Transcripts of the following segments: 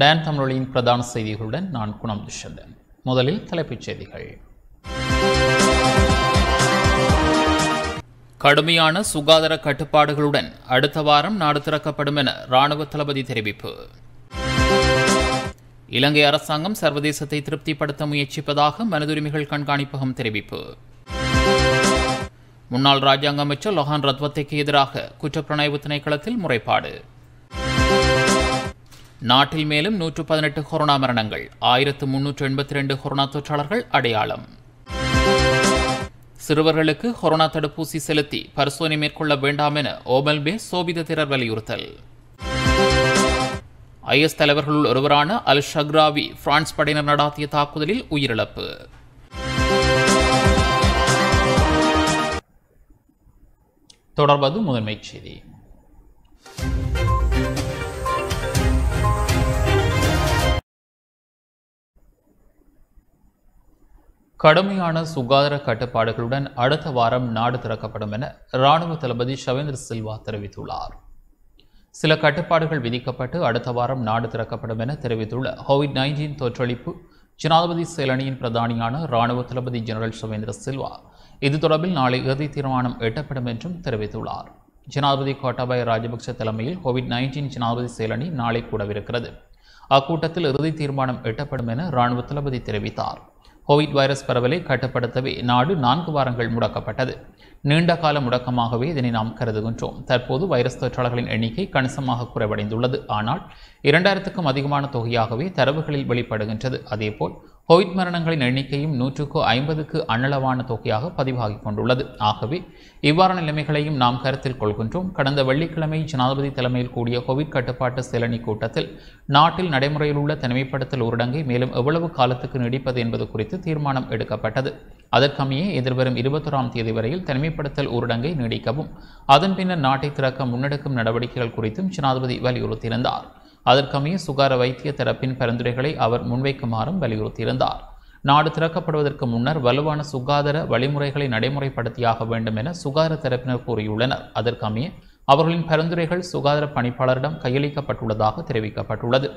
Tan தமிழொலியின் பிரதான செய்திகளுடன் நான் குணம் துஷந்தன் முதலில் தலைப்புச் செய்திகள் கடுமையான சுகாதார கட்டுப்பாடுகளுடன் அடுத்த வாரம் நாடு திறக்கப்படும் என ராணுவ தளபதி தெரிவிப்பு இலங்கை அரசாங்கம் சர்வதேசத்தை திருப்திப்படுத்த முயற்சிப்பதாக மனதுரிமைகள் கண்காணிப்பகம் தெரிவிப்பு முன்னாள் ராஜாங்க அமைச்சர் லொஹான் ரத்வத்தைக்கு எதிராக குற்றப்பிரணாய்வு திணைக்களத்தில் முறைப்பாடு நாட்டில் மேலும் நூற்று பதினெட்டு கொரோனா மரணங்கள் ஆயிரத்து முன்னூற்று எண்பத்தி ரெண்டு கொரோனா தொற்றாளர்கள் அடையாளம் சிறுவர்களுக்கு கொரோனா தடுப்பூசி செலுத்தி பரிசோதனை மேற்கொள்ள வேண்டாம் என ஓமல்பே சோபித திரர் வலியுறுத்தல் ஐஎஸ் தலைவர்களுள் ஒருவரான அல் ஷக்ராவி பிரான்ஸ் படையினர் நடாத்திய தாக்குதலில் உயிரிழப்பு தொடர்வது முதன்மைச் செய்தி கடுமையான சுகாதார கட்டுப்பாடுகளுடன் அடுத்த வாரம் நாடு திறக்கப்படும் என இராணுவ தளபதி ஷவேந்திர சில்வா தெரிவித்துள்ளார் சில கட்டுப்பாடுகள் விதிக்கப்பட்டு அடுத்த வாரம் நாடு திறக்கப்படும் என தெரிவித்துள்ள கோவிட் நைன்டீன் தொற்றளிப்பு ஜனாதிபதி செயலணியின் பிரதானியான இராணுவ தளபதி ஜெனரல் ஷவேந்திர சில்வா இது தொடர்பில் நாளை இறுதி தீர்மானம் எட்டப்படும் என்றும் தெரிவித்துள்ளார் ஜனாதிபதி கோட்டாபாய ராஜபக்ச தலைமையில் கோவிட் நைன்டீன் ஜனாதிபதி செயலணி நாளை கூடவிருக்கிறது அக்கூட்டத்தில் இறுதி தீர்மானம் எட்டப்படும் என இராணுவ தளபதி தெரிவித்தார் கோவிட் வைரஸ் பரவலை கட்டுப்படுத்தவே நாடு நான்கு வாரங்கள் முடக்கப்பட்டது நீண்ட கால முடக்கமாகவே இதனை நாம் கருதுகின்றோம் தற்போது வைரஸ் தொற்றாளர்களின் எண்ணிக்கை கணிசமாக குறைவடைந்துள்ளது ஆனால் இரண்டாயிரத்துக்கும் அதிகமான தொகையாகவே தரவுகளில் வெளிப்படுகின்றது அதேபோல் கோவிட் மரணங்களின் எண்ணிக்கையும் நூற்றுக்கு ஐம்பதுக்கு அண்ணளவான தொகையாக பதிவாகி கொண்டுள்ளது ஆகவே இவ்வாறான நிலைமைகளையும் நாம் கருத்தில் கொள்கின்றோம் கடந்த வெள்ளிக்கிழமை ஜனாதிபதி தலைமையில் கூடிய கோவிட் கட்டுப்பாட்டு செலனி கூட்டத்தில் நாட்டில் நடைமுறையில் உள்ள தனிமைப்படுத்தல் ஊரடங்கை மேலும் எவ்வளவு காலத்துக்கு நீடிப்பது என்பது குறித்து தீர்மானம் எடுக்கப்பட்டது அதற்கமையே எதிர்வரும் இருபத்தொராம் தேதி வரையில் தனிமைப்படுத்தல் ஊரடங்கை நீடிக்கவும் அதன் பின்னர் நாட்டை திறக்க முன்னெடுக்கும் நடவடிக்கைகள் குறித்தும் ஜனாதிபதி வலியுறுத்தியிருந்தார் அதற்கமைய சுகார வைத்திய தரப்பின் பரிந்துரைகளை அவர் முன்வைக்குமாறும் வலியுறுத்தியிருந்தார் நாடு திறக்கப்படுவதற்கு முன்னர் வலுவான சுகாதார வழிமுறைகளை நடைமுறைப்படுத்தியாக வேண்டும் என சுகாதார தரப்பினர் கூறியுள்ளனர் அதற்கமைய அவர்களின் பரிந்துரைகள் சுகாதார பணிப்பாளரிடம் கையளிக்கப்பட்டுள்ளதாக தெரிவிக்கப்பட்டுள்ளது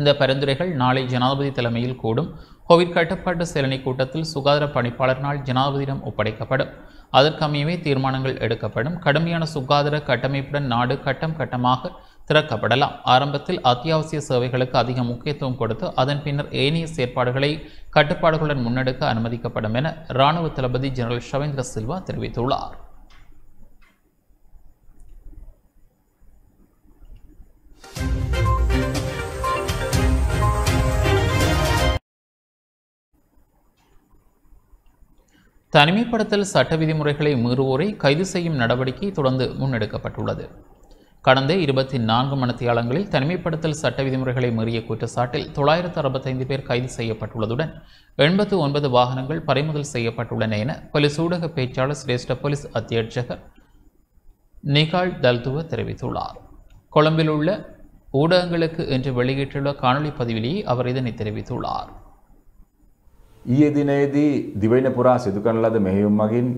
இந்த பரிந்துரைகள் நாளை ஜனாதிபதி தலைமையில் கூடும் கோவிட் கட்டுப்பாட்டு செயலணி கூட்டத்தில் சுகாதார பணிப்பாளர் நாள் ஜனாதிபதியிடம் ஒப்படைக்கப்படும் அதற்கமையவே தீர்மானங்கள் எடுக்கப்படும் கடுமையான சுகாதார கட்டமைப்புடன் நாடு கட்டம் கட்டமாக திறக்கப்படலாம் ஆரம்பத்தில் அத்தியாவசிய சேவைகளுக்கு அதிக முக்கியத்துவம் கொடுத்து அதன் பின்னர் ஏனைய செயற்பாடுகளை கட்டுப்பாடுகளுடன் முன்னெடுக்க அனுமதிக்கப்படும் என இராணுவ தளபதி ஜெனரல் ஷவேந்திர சில்வா தெரிவித்துள்ளார் தனிமைப்படுத்தல் சட்ட விதிமுறைகளை மீறுவோரை கைது செய்யும் நடவடிக்கை தொடர்ந்து முன்னெடுக்கப்பட்டுள்ளது கடந்த இருபத்தி நான்கு மணித்தியாலங்களில் தனிமைப்படுத்தல் சட்ட விதிமுறைகளை மீறிய குற்றச்சாட்டில் தொள்ளாயிரத்து அறுபத்தைந்து பேர் கைது செய்யப்பட்டுள்ளதுடன் எண்பத்து ஒன்பது வாகனங்கள் பறிமுதல் செய்யப்பட்டுள்ளன என போலீஸ் ஊடக பேச்சாளர் சிரேஷ்ட போலீஸ் அத்தியட்சகர் நிகால் தல்துவ தெரிவித்துள்ளார் கொழும்பில் உள்ள ஊடகங்களுக்கு இன்று வெளியிட்டுள்ள காணொலி பதிவிலேயே அவர் இதனை தெரிவித்துள்ளார் ඊයේ திவைனபுரா சிதுக்கல்லது மேயும் மகின்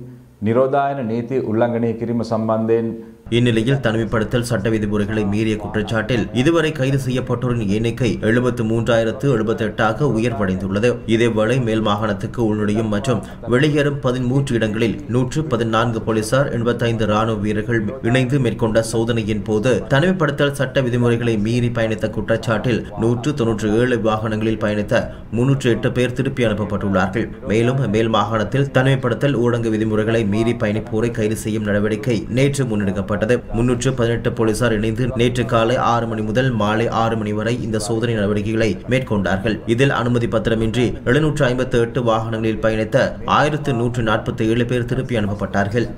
நிரோதாயன நீதி මෙහෙයුම් கிரிம சம்பந்தேன் இந்நிலையில் தனிமைப்படுத்தல் சட்ட விதிமுறைகளை மீறிய குற்றச்சாட்டில் இதுவரை கைது செய்யப்பட்டோரின் எண்ணிக்கை எழுபத்து மூன்றாயிரத்து எழுபத்தி எட்டாக உயர்வடைந்துள்ளது இதேவேளை மேல் மாகாணத்துக்கு உள்நுழையும் மற்றும் வெளியேறும் பதிமூன்று இடங்களில் நூற்று பதினான்கு போலீசார் எண்பத்தைந்து ராணுவ வீரர்கள் இணைந்து மேற்கொண்ட சோதனையின் போது தனிமைப்படுத்தல் சட்ட விதிமுறைகளை மீறி பயணித்த குற்றச்சாட்டில் நூற்று தொன்னூற்று ஏழு வாகனங்களில் பயணித்த முன்னூற்று எட்டு பேர் திருப்பி அனுப்பப்பட்டுள்ளார்கள் மேலும் மேல் மாகாணத்தில் தனிமைப்படுத்தல் ஊடக விதிமுறைகளை மீறி பயணிப்போரை கைது செய்யும் நடவடிக்கை நேற்று முன்னெடுக்கப்பட்டது செய்யப்பட்டது முன்னூற்று பதினெட்டு போலீசார் இணைந்து நேற்று காலை ஆறு மணி முதல் மாலை ஆறு மணி வரை இந்த சோதனை நடவடிக்கைகளை மேற்கொண்டார்கள் இதில் அனுமதி பத்திரமின்றி எழுநூற்று ஐம்பத்தி எட்டு வாகனங்களில் பயணித்த ஆயிரத்து நூற்று நாற்பத்தி ஏழு பேர் திருப்பி அனுப்பப்பட்டார்கள்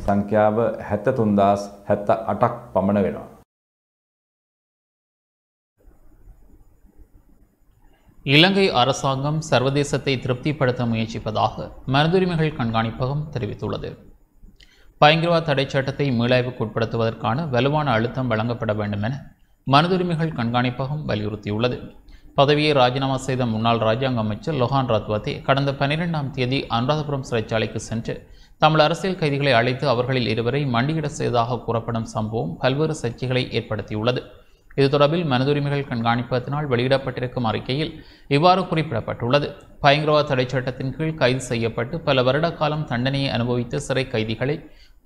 இலங்கை அரசாங்கம் சர்வதேசத்தை திருப்திப்படுத்த முயற்சிப்பதாக மனதுரிமைகள் கண்காணிப்பகம் தெரிவித்துள்ளது பயங்கரவாத தடை சட்டத்தை மீளாய்வுக்கு உட்படுத்துவதற்கான வலுவான அழுத்தம் வழங்கப்பட வேண்டும் என மனிதுரிமைகள் கண்காணிப்பகம் வலியுறுத்தியுள்ளது பதவியை ராஜினாமா செய்த முன்னாள் ராஜாங்க அமைச்சர் லொஹான் ராத்வாத்தி கடந்த பன்னிரெண்டாம் தேதி அனுராதபுரம் சிறைச்சாலைக்கு சென்று தமிழ் அரசியல் கைதிகளை அழைத்து அவர்களில் இருவரை மண்டியிட செய்ததாக கூறப்படும் சம்பவம் பல்வேறு சர்ச்சைகளை ஏற்படுத்தியுள்ளது இது தொடர்பில் மனதுரிமைகள் கண்காணிப்பதனால் வெளியிடப்பட்டிருக்கும் அறிக்கையில் இவ்வாறு குறிப்பிடப்பட்டுள்ளது பயங்கரவாத தடை சட்டத்தின் கீழ் கைது செய்யப்பட்டு பல வருட காலம் தண்டனையை அனுபவித்த சிறை கைதிகளை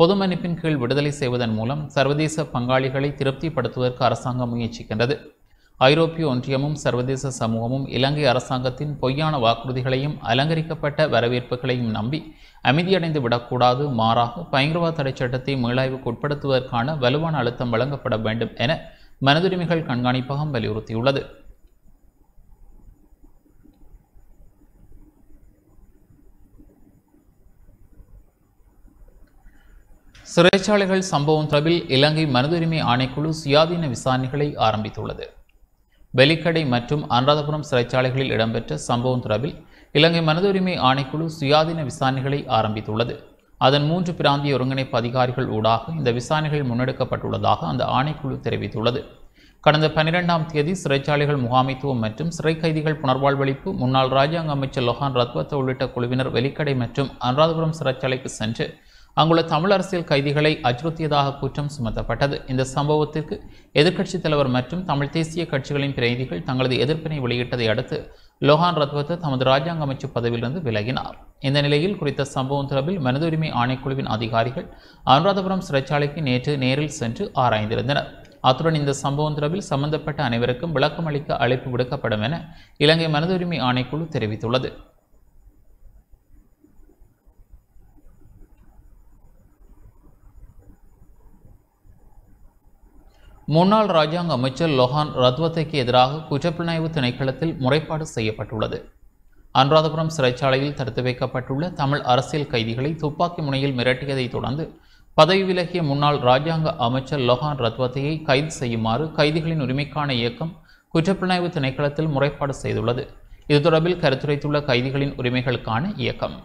பொது மன்னிப்பின் கீழ் விடுதலை செய்வதன் மூலம் சர்வதேச பங்காளிகளை திருப்திப்படுத்துவதற்கு அரசாங்கம் முயற்சிக்கின்றது ஐரோப்பிய ஒன்றியமும் சர்வதேச சமூகமும் இலங்கை அரசாங்கத்தின் பொய்யான வாக்குறுதிகளையும் அலங்கரிக்கப்பட்ட வரவேற்புகளையும் நம்பி அமைதியடைந்து விடக்கூடாது மாறாக பயங்கரவாத தடை சட்டத்தை மீளாய்வுக்கு உட்படுத்துவதற்கான வலுவான அழுத்தம் வழங்கப்பட வேண்டும் என மனதுரிமைகள் கண்காணிப்பகம் வலியுறுத்தியுள்ளது சிறைச்சாலைகள் சம்பவம் தொடர்பில் இலங்கை மனிதுரிமை ஆணைக்குழு சுயாதீன விசாரணைகளை ஆரம்பித்துள்ளது வெலிக்கடை மற்றும் அனுராதபுரம் சிறைச்சாலைகளில் இடம்பெற்ற சம்பவம் தொடர்பில் இலங்கை மனதுரிமை ஆணைக்குழு சுயாதீன விசாரணைகளை ஆரம்பித்துள்ளது அதன் மூன்று பிராந்திய ஒருங்கிணைப்பு அதிகாரிகள் ஊடாக இந்த விசாரணைகள் முன்னெடுக்கப்பட்டுள்ளதாக அந்த ஆணைக்குழு தெரிவித்துள்ளது கடந்த பன்னிரெண்டாம் தேதி சிறைச்சாலைகள் முகாமைத்துவம் மற்றும் சிறை கைதிகள் புனர்வாழ்வளிப்பு முன்னாள் ராஜாங்க அமைச்சர் லொஹான் ரத்வத்த உள்ளிட்ட குழுவினர் வெலிக்கடை மற்றும் அனுராதபுரம் சிறைச்சாலைக்கு சென்று அங்குள்ள தமிழ் அரசியல் கைதிகளை அச்சுறுத்தியதாக குற்றம் சுமத்தப்பட்டது இந்த சம்பவத்திற்கு எதிர்க்கட்சித் தலைவர் மற்றும் தமிழ் தேசிய கட்சிகளின் பிரதிநிதிகள் தங்களது எதிர்ப்பினை வெளியிட்டதை அடுத்து லோகான் ரத்வத்து தமது ராஜாங்க அமைச்சு பதவியிலிருந்து விலகினார் இந்த நிலையில் குறித்த சம்பவம் தொடர்பில் மனிதுரிமை ஆணைக்குழுவின் அதிகாரிகள் அனுராதபுரம் சிறைச்சாலைக்கு நேற்று நேரில் சென்று ஆராய்ந்திருந்தனர் அத்துடன் இந்த சம்பவம் தொடர்பில் சம்பந்தப்பட்ட அனைவருக்கும் விளக்கம் அளிக்க அழைப்பு விடுக்கப்படும் என இலங்கை மனித உரிமை ஆணைக்குழு தெரிவித்துள்ளது முன்னாள் ராஜாங்க அமைச்சர் லொஹான் ரத்வத்தைக்கு எதிராக குற்றப்புலனாய்வு திணைக்களத்தில் முறைப்பாடு செய்யப்பட்டுள்ளது அனுராதபுரம் சிறைச்சாலையில் தடுத்து வைக்கப்பட்டுள்ள தமிழ் அரசியல் கைதிகளை துப்பாக்கி முனையில் மிரட்டியதைத் தொடர்ந்து பதவி விலகிய முன்னாள் ராஜாங்க அமைச்சர் லொஹான் ரத்வத்தையை கைது செய்யுமாறு கைதிகளின் உரிமைக்கான இயக்கம் குற்றப்புலனாய்வு திணைக்களத்தில் முறைப்பாடு செய்துள்ளது இது தொடர்பில் கருத்துரைத்துள்ள கைதிகளின் உரிமைகளுக்கான இயக்கம்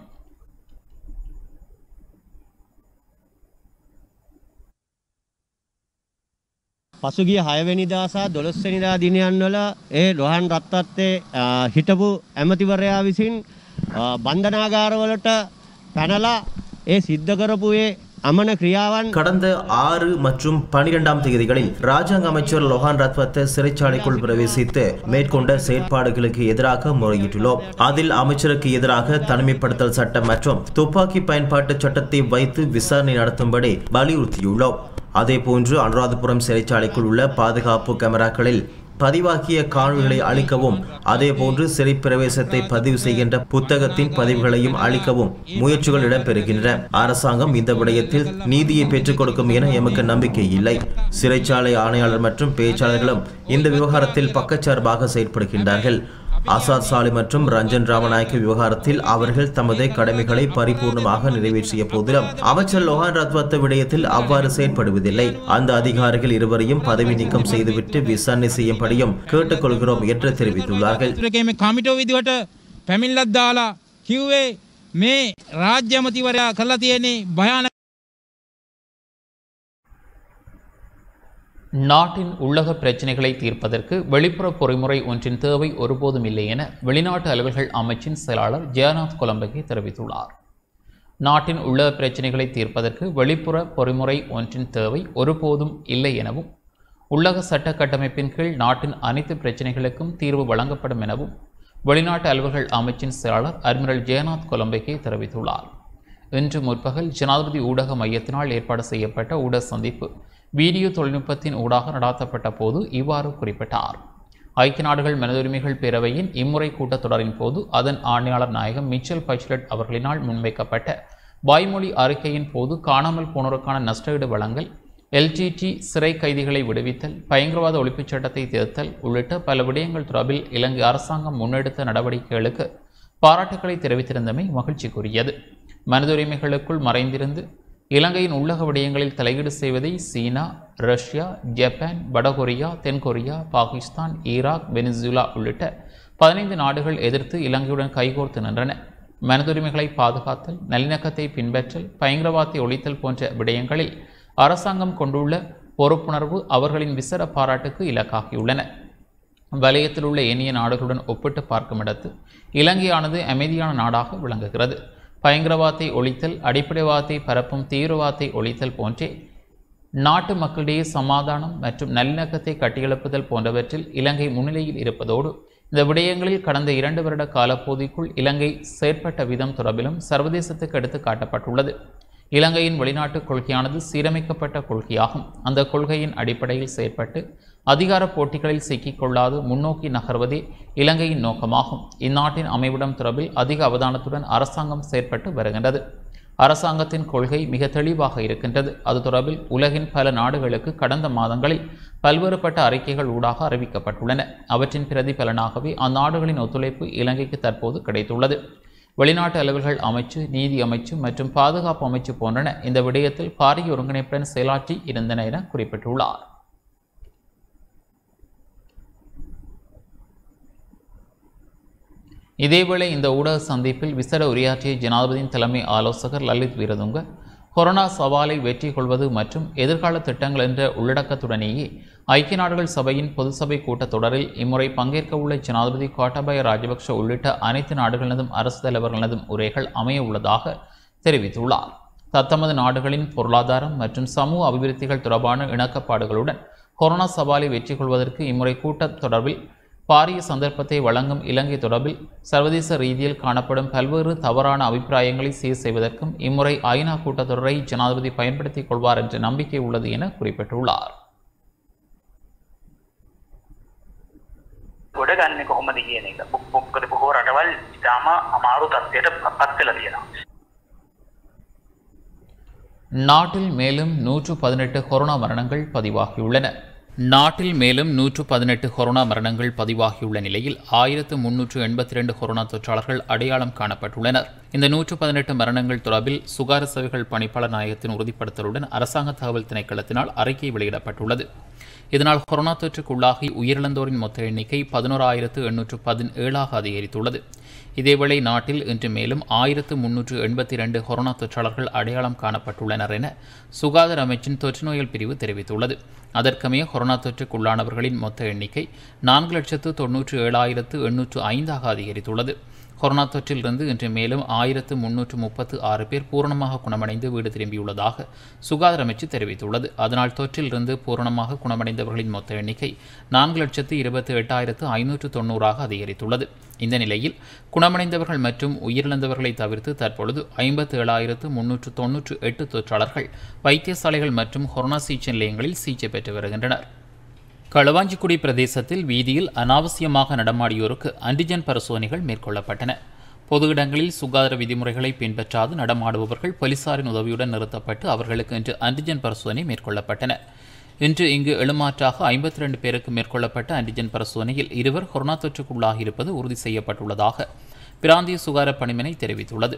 පසුගිය 6 වෙනිදා සහ 12 වෙනිදා දිනයන්වල ඒ රොහන් රත්තරත්තේ හිටපු ඇමතිවරයා විසින් බන්ධනාගාරවලට පැනලා ඒ සිද්ධ කරපු ඒ அமன கிரியாவான் கடந்த ஆறு மற்றும் பனிரெண்டாம் தேதிகளில் ராஜாங்க அமைச்சர் லொஹான் ரத்வத்தை சிறைச்சாலைக்குள் பிரவேசித்து மேற்கொண்ட செயற்பாடுகளுக்கு எதிராக முறையிட்டுள்ளோம் அதில் அமைச்சருக்கு எதிராக தனிமைப்படுத்தல் சட்டம் மற்றும் துப்பாக்கி பயன்பாட்டு சட்டத்தை வைத்து விசாரணை நடத்தும்படி வலியுறுத்தியுள்ளோம் அதேபோன்று அனுராதபுரம் சிறைச்சாலைக்குள் உள்ள பாதுகாப்பு கேமராக்களில் பதிவாகிய காணொலிகளை அளிக்கவும் அதேபோன்று சிறை பிரவேசத்தை பதிவு செய்கின்ற புத்தகத்தின் பதிவுகளையும் அளிக்கவும் முயற்சிகள் இடம்பெறுகின்றன அரசாங்கம் இந்த விடயத்தில் நீதியை பெற்றுக் கொடுக்கும் என எமக்கு நம்பிக்கை இல்லை சிறைச்சாலை ஆணையாளர் மற்றும் பேச்சாளர்களும் இந்த விவகாரத்தில் பக்கச்சார்பாக செயற்படுகின்றார்கள் ஆசாத் சாலி மற்றும் ரஞ்சன் ராமநாயக்க விவகாரத்தில் அவர்கள் தமது கடமைகளை பரிபூர்ணமாக நிறைவேற்றிய போதிலும் அமைச்சர் லோகான் ரத்வத்த விடயத்தில் அவ்வாறு செயல்படுவதில்லை அந்த அதிகாரிகள் இருவரையும் பதவி நீக்கம் செய்துவிட்டு விசாரணை செய்யும்படியும் கேட்டுக்கொள்கிறோம் என்று தெரிவித்துள்ளார்கள் நாட்டின் உள்ளக பிரச்சினைகளை தீர்ப்பதற்கு வெளிப்புற பொறிமுறை ஒன்றின் தேவை ஒருபோதும் இல்லை என வெளிநாட்டு அலுவல்கள் அமைச்சின் செயலாளர் ஜெயநாத் கொலம்பகி தெரிவித்துள்ளார் நாட்டின் உள்ளக பிரச்சினைகளை தீர்ப்பதற்கு வெளிப்புற பொறிமுறை ஒன்றின் தேவை ஒருபோதும் இல்லை எனவும் உள்ளக சட்ட கட்டமைப்பின் கீழ் நாட்டின் அனைத்து பிரச்சினைகளுக்கும் தீர்வு வழங்கப்படும் எனவும் வெளிநாட்டு அலுவல்கள் அமைச்சின் செயலாளர் அட்மிரல் ஜெயநாத் கொலம்பகி தெரிவித்துள்ளார் இன்று முற்பகல் ஜனாதிபதி ஊடக மையத்தினால் ஏற்பாடு செய்யப்பட்ட ஊடக சந்திப்பு வீடியோ தொழில்நுட்பத்தின் ஊடாக நடாத்தப்பட்ட போது இவ்வாறு குறிப்பிட்டார் ஐக்கிய நாடுகள் மனதுரிமைகள் பேரவையின் இம்முறை கூட்டத்தொடரின் போது அதன் ஆணையாளர் நாயகம் மிச்சல் பைச்லட் அவர்களினால் முன்வைக்கப்பட்ட வாய்மொழி அறிக்கையின் போது காணாமல் போனோருக்கான நஷ்டஈடு வழங்கல் எல்டிடி சிறை கைதிகளை விடுவித்தல் பயங்கரவாத ஒழிப்புச் சட்டத்தை திருத்தல் உள்ளிட்ட பல விடயங்கள் தொடர்பில் இலங்கை அரசாங்கம் முன்னெடுத்த நடவடிக்கைகளுக்கு பாராட்டுக்களை தெரிவித்திருந்தமை மகிழ்ச்சிக்குரியது மனித மனதுரிமைகளுக்குள் மறைந்திருந்து இலங்கையின் உள்ளக விடயங்களில் தலையீடு செய்வதை சீனா ரஷ்யா ஜப்பான் வடகொரியா தென்கொரியா பாகிஸ்தான் ஈராக் வெனிசுலா உள்ளிட்ட பதினைந்து நாடுகள் எதிர்த்து இலங்கையுடன் கைகோர்த்து நின்றன மனதுரிமைகளை பாதுகாத்தல் நல்லிணக்கத்தை பின்பற்றல் பயங்கரவாதத்தை ஒழித்தல் போன்ற விடயங்களில் அரசாங்கம் கொண்டுள்ள பொறுப்புணர்வு அவர்களின் விசர பாராட்டுக்கு இலக்காகியுள்ளன வலயத்தில் உள்ள ஏனைய நாடுகளுடன் ஒப்பிட்டு பார்க்கும் இடத்து இலங்கையானது அமைதியான நாடாக விளங்குகிறது பயங்கரவாதத்தை ஒழித்தல் அடிப்படைவாதத்தை பரப்பும் தீவிரவாதத்தை ஒழித்தல் போன்றே நாட்டு மக்களிடையே சமாதானம் மற்றும் நல்லிணக்கத்தை கட்டியெழுப்புதல் போன்றவற்றில் இலங்கை முன்னிலையில் இருப்பதோடு இந்த விடயங்களில் கடந்த இரண்டு வருட காலப்பகுதிக்குள் இலங்கை செயற்பட்ட விதம் தொடர்பிலும் சர்வதேசத்துக்கு எடுத்து காட்டப்பட்டுள்ளது இலங்கையின் வெளிநாட்டு கொள்கையானது சீரமைக்கப்பட்ட கொள்கையாகும் அந்த கொள்கையின் அடிப்படையில் செயற்பட்டு அதிகார போட்டிகளில் சிக்கிக்கொள்ளாது முன்னோக்கி நகர்வதே இலங்கையின் நோக்கமாகும் இந்நாட்டின் அமைவிடம் தொடர்பில் அதிக அவதானத்துடன் அரசாங்கம் செயற்பட்டு வருகின்றது அரசாங்கத்தின் கொள்கை மிக தெளிவாக இருக்கின்றது அது தொடர்பில் உலகின் பல நாடுகளுக்கு கடந்த மாதங்களில் பல்வேறுபட்ட அறிக்கைகள் ஊடாக அறிவிக்கப்பட்டுள்ளன அவற்றின் பிரதிபலனாகவே அந்நாடுகளின் ஒத்துழைப்பு இலங்கைக்கு தற்போது கிடைத்துள்ளது வெளிநாட்டு அலுவல்கள் அமைச்சு நீதி அமைச்சு மற்றும் பாதுகாப்பு அமைச்சு போன்றன இந்த விடயத்தில் பாரிய ஒருங்கிணைப்புடன் செயலாற்றி இருந்தன என குறிப்பிட்டுள்ளார் இதேவேளை இந்த ஊடக சந்திப்பில் விசேட உரையாற்றிய ஜனாதிபதியின் தலைமை ஆலோசகர் லலித் வீரதுங்க கொரோனா சவாலை வெற்றி கொள்வது மற்றும் எதிர்கால திட்டங்கள் என்ற உள்ளடக்கத்துடனேயே ஐக்கிய நாடுகள் சபையின் பொது பொதுசபை கூட்டத்தொடரில் இம்முறை பங்கேற்க உள்ள ஜனாதிபதி கோட்டாபய ராஜபக்ஷ உள்ளிட்ட அனைத்து நாடுகளினதும் அரசு தலைவர்களதும் உரைகள் அமைய உள்ளதாக தெரிவித்துள்ளார் தத்தமது நாடுகளின் பொருளாதாரம் மற்றும் சமூக அபிவிருத்திகள் தொடர்பான இணக்கப்பாடுகளுடன் கொரோனா சவாலை வெற்றி கொள்வதற்கு இம்முறை கூட்டத் தொடர்பில் பாரிய சந்தர்ப்பத்தை வழங்கும் இலங்கை தொடர்பில் சர்வதேச ரீதியில் காணப்படும் பல்வேறு தவறான அபிப்பிராயங்களை சீர் செய்வதற்கும் இம்முறை ஐநா கூட்டத்தொடரை ஜனாதிபதி பயன்படுத்திக் கொள்வார் என்ற நம்பிக்கை உள்ளது என குறிப்பிட்டுள்ளார் நாட்டில் மேலும் நூற்று பதினெட்டு கொரோனா மரணங்கள் பதிவாகியுள்ளன நாட்டில் மேலும் நூற்று பதினெட்டு கொரோனா மரணங்கள் பதிவாகியுள்ள நிலையில் ஆயிரத்து முன்னூற்று எண்பத்தி இரண்டு கொரோனா தொற்றாளர்கள் அடையாளம் காணப்பட்டுள்ளனர் இந்த நூற்று பதினெட்டு மரணங்கள் தொடர்பில் சுகார சேவைகள் பணிப்பாளர் நாயகத்தின் உறுதிப்படுத்தலுடன் அரசாங்க தகவல் திணைக்களத்தினால் அறிக்கை வெளியிடப்பட்டுள்ளது இதனால் கொரோனா தொற்றுக்குள்ளாகி உயிரிழந்தோரின் மொத்த எண்ணிக்கை பதினோராயிரத்து எண்ணூற்று பதினேழாக அதிகரித்துள்ளது இதேவேளை நாட்டில் இன்று மேலும் ஆயிரத்து முன்னூற்று எண்பத்தி இரண்டு கொரோனா தொற்றாளர்கள் அடையாளம் காணப்பட்டுள்ளனர் என சுகாதார அமைச்சின் தொற்று நோயல் பிரிவு தெரிவித்துள்ளது அதற்கமைய கொரோனா தொற்றுக்குள்ளானவர்களின் மொத்த எண்ணிக்கை நான்கு லட்சத்து தொன்னூற்று ஏழாயிரத்து எண்ணூற்று ஐந்தாக அதிகரித்துள்ளது கொரோனா தொற்றிலிருந்து இன்று மேலும் ஆயிரத்து முன்னூற்று முப்பத்து ஆறு பேர் பூரணமாக குணமடைந்து வீடு திரும்பியுள்ளதாக சுகாதார அமைச்சு தெரிவித்துள்ளது அதனால் தொற்றிலிருந்து பூரணமாக குணமடைந்தவர்களின் மொத்த எண்ணிக்கை நான்கு லட்சத்து இருபத்தி எட்டாயிரத்து ஐநூற்று தொன்னூறாக அதிகரித்துள்ளது இந்த நிலையில் குணமடைந்தவர்கள் மற்றும் உயிரிழந்தவர்களை தவிர்த்து தற்பொழுது ஐம்பத்து ஏழாயிரத்து முன்னூற்று தொன்னூற்று எட்டு தொற்றாளர்கள் வைத்தியசாலைகள் மற்றும் கொரோனா சிகிச்சை நிலையங்களில் சிகிச்சை பெற்று வருகின்றனர் களுவாஞ்சிக்குடி பிரதேசத்தில் வீதியில் அனாவசியமாக நடமாடியோருக்கு ஆன்டிஜென் பரிசோதனைகள் மேற்கொள்ளப்பட்டன பொது இடங்களில் சுகாதார விதிமுறைகளை பின்பற்றாது நடமாடுபவர்கள் போலீசாரின் உதவியுடன் நிறுத்தப்பட்டு அவர்களுக்கு இன்று ஆன்டிஜென் பரிசோதனை மேற்கொள்ளப்பட்டன இன்று இங்கு எழுமாற்றாக ஐம்பத்தி ரெண்டு பேருக்கு மேற்கொள்ளப்பட்ட ஆன்டிஜென் பரிசோதனையில் இருவர் கொரோனா தொற்றுக்குள்ளாகியிருப்பது இருப்பது உறுதி செய்யப்பட்டுள்ளதாக பிராந்திய சுகார பணிமனை தெரிவித்துள்ளது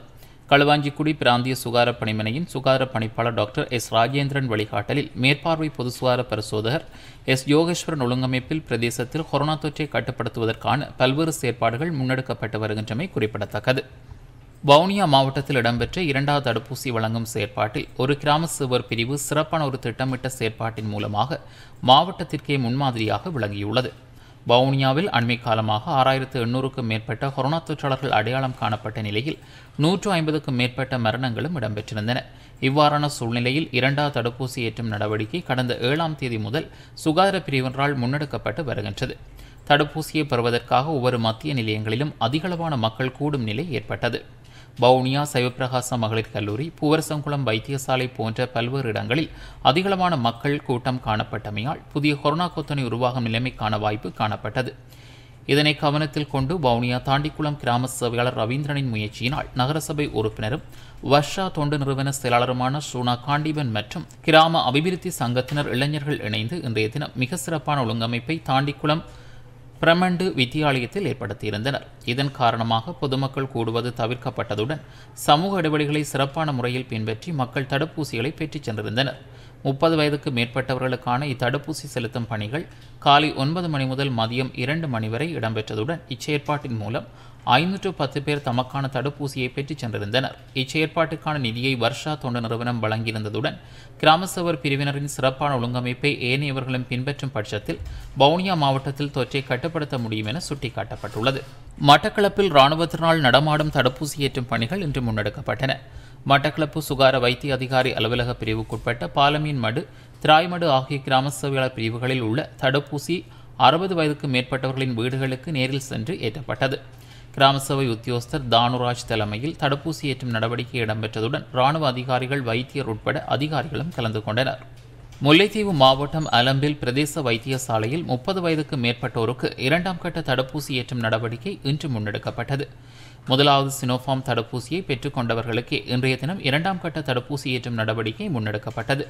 களுவாஞ்சிக்குடி பிராந்திய சுகார பணிமனையின் சுகார பணிப்பாளர் டாக்டர் எஸ் ராஜேந்திரன் வழிகாட்டலில் மேற்பார்வை பொது சுகார பரிசோதகர் எஸ் யோகேஸ்வரன் ஒழுங்கமைப்பில் பிரதேசத்தில் கொரோனா தொற்றை கட்டுப்படுத்துவதற்கான பல்வேறு செயற்பாடுகள் முன்னெடுக்கப்பட்டு வருகின்றமை குறிப்பிடத்தக்கது வவுனியா மாவட்டத்தில் இடம்பெற்ற இரண்டாவது தடுப்பூசி வழங்கும் செயற்பாட்டில் ஒரு கிராம சுவர் பிரிவு சிறப்பான ஒரு திட்டமிட்ட செயற்பாட்டின் மூலமாக மாவட்டத்திற்கே முன்மாதிரியாக விளங்கியுள்ளது வவுனியாவில் அண்மை காலமாக ஆறாயிரத்து எண்ணூறுக்கும் மேற்பட்ட கொரோனா தொற்றாளர்கள் அடையாளம் காணப்பட்ட நிலையில் நூற்று ஐம்பதுக்கும் மேற்பட்ட மரணங்களும் இடம்பெற்றிருந்தன இவ்வாறான சூழ்நிலையில் இரண்டாவது தடுப்பூசி ஏற்றும் நடவடிக்கை கடந்த ஏழாம் தேதி முதல் சுகாதார பிரிவினரால் முன்னெடுக்கப்பட்டு வருகின்றது தடுப்பூசியை பெறுவதற்காக ஒவ்வொரு மத்திய நிலையங்களிலும் அதிகளவான மக்கள் கூடும் நிலை ஏற்பட்டது பவுனியா சைவப்பிரகாச மகளிர் கல்லூரி பூவரசங்குளம் வைத்தியசாலை போன்ற பல்வேறு இடங்களில் அதிகளமான மக்கள் கூட்டம் காணப்பட்டமையால் புதிய கொரோனா கொத்தனை உருவாகும் நிலைமைக்கான வாய்ப்பு காணப்பட்டது இதனை கவனத்தில் கொண்டு வவுனியா தாண்டிக்குளம் கிராம சேவையாளர் ரவீந்திரனின் முயற்சியினால் நகரசபை உறுப்பினரும் வர்ஷா தொண்டு நிறுவன செயலாளருமான சூனா காண்டீபன் மற்றும் கிராம அபிவிருத்தி சங்கத்தினர் இளைஞர்கள் இணைந்து இன்றைய தினம் மிக சிறப்பான ஒழுங்கமைப்பை தாண்டிக்குளம் பிரமண்டு வித்தியாலயத்தில் ஏற்படுத்தியிருந்தனர் இதன் காரணமாக பொதுமக்கள் கூடுவது தவிர்க்கப்பட்டதுடன் சமூக இடைவெளிகளை சிறப்பான முறையில் பின்பற்றி மக்கள் தடுப்பூசிகளை பெற்றுச் சென்றிருந்தனர் முப்பது வயதுக்கு மேற்பட்டவர்களுக்கான இத்தடுப்பூசி செலுத்தும் பணிகள் காலை ஒன்பது மணி முதல் மதியம் இரண்டு மணி வரை இடம்பெற்றதுடன் இச்செயற்பாட்டின் மூலம் ஐநூற்று பத்து பேர் தமக்கான தடுப்பூசியை பெற்றுச் சென்றிருந்தனர் இச்செயற்பாட்டுக்கான நிதியை வர்ஷா தொண்டு நிறுவனம் வழங்கியிருந்ததுடன் கிராமசவர் பிரிவினரின் சிறப்பான ஒழுங்கமைப்பை ஏனையவர்களும் பின்பற்றும் பட்சத்தில் பவுனியா மாவட்டத்தில் தொற்றை கட்டுப்படுத்த முடியும் என சுட்டிக்காட்டப்பட்டுள்ளது மட்டக்களப்பில் இராணுவத்தினால் நடமாடும் தடுப்பூசி ஏற்றும் பணிகள் இன்று முன்னெடுக்கப்பட்டன மட்டக்களப்பு சுகார வைத்திய அதிகாரி அலுவலக பிரிவுக்குட்பட்ட பாலமீன் மடு திராய்மடு ஆகிய கிராம சேவையாளர் பிரிவுகளில் உள்ள தடுப்பூசி அறுபது வயதுக்கு மேற்பட்டவர்களின் வீடுகளுக்கு நேரில் சென்று ஏற்றப்பட்டது கிராம சபை உத்தியோகஸ்தர் தானுராஜ் தலைமையில் தடுப்பூசி ஏற்றும் நடவடிக்கை இடம்பெற்றதுடன் ராணுவ அதிகாரிகள் வைத்தியர் உட்பட அதிகாரிகளும் கலந்து கொண்டனர் முல்லைத்தீவு மாவட்டம் அலம்பில் பிரதேச வைத்தியசாலையில் முப்பது வயதுக்கு மேற்பட்டோருக்கு இரண்டாம் கட்ட தடுப்பூசி ஏற்றும் நடவடிக்கை இன்று முன்னெடுக்கப்பட்டது முதலாவது சினோஃபார்ம் தடுப்பூசியை பெற்றுக்கொண்டவர்களுக்கே இன்றைய தினம் இரண்டாம் கட்ட தடுப்பூசி ஏற்றும் நடவடிக்கை முன்னெடுக்கப்பட்டது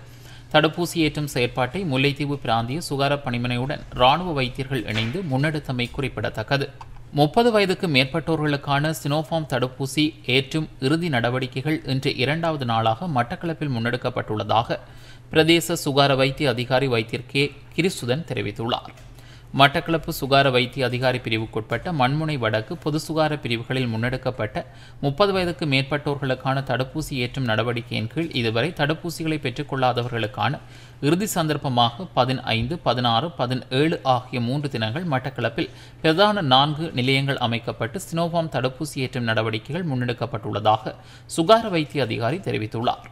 தடுப்பூசி ஏற்றும் செயற்பாட்டை முல்லைத்தீவு பிராந்திய சுகார பணிமனையுடன் ராணுவ வைத்தியர்கள் இணைந்து முன்னெடுத்தமை குறிப்பிடத்தக்கது முப்பது வயதுக்கு மேற்பட்டோர்களுக்கான சினோஃபார்ம் தடுப்பூசி ஏற்றும் இறுதி நடவடிக்கைகள் இன்று இரண்டாவது நாளாக மட்டக்களப்பில் முன்னெடுக்கப்பட்டுள்ளதாக பிரதேச சுகார வைத்திய அதிகாரி வைத்தியர் கே கிரிசுதன் தெரிவித்துள்ளார் மட்டக்களப்பு சுகார வைத்திய அதிகாரி பிரிவுக்குட்பட்ட மண்முனை வடக்கு பொது சுகார பிரிவுகளில் முன்னெடுக்கப்பட்ட முப்பது வயதுக்கு மேற்பட்டோர்களுக்கான தடுப்பூசி ஏற்றும் நடவடிக்கையின் கீழ் இதுவரை தடுப்பூசிகளை பெற்றுக்கொள்ளாதவர்களுக்கான இறுதி சந்தர்ப்பமாக பதினைந்து பதினாறு பதினேழு ஆகிய மூன்று தினங்கள் மட்டக்களப்பில் பிரதான நான்கு நிலையங்கள் அமைக்கப்பட்டு சினோபாம் தடுப்பூசி ஏற்றும் நடவடிக்கைகள் முன்னெடுக்கப்பட்டுள்ளதாக சுகார வைத்திய அதிகாரி தெரிவித்துள்ளார்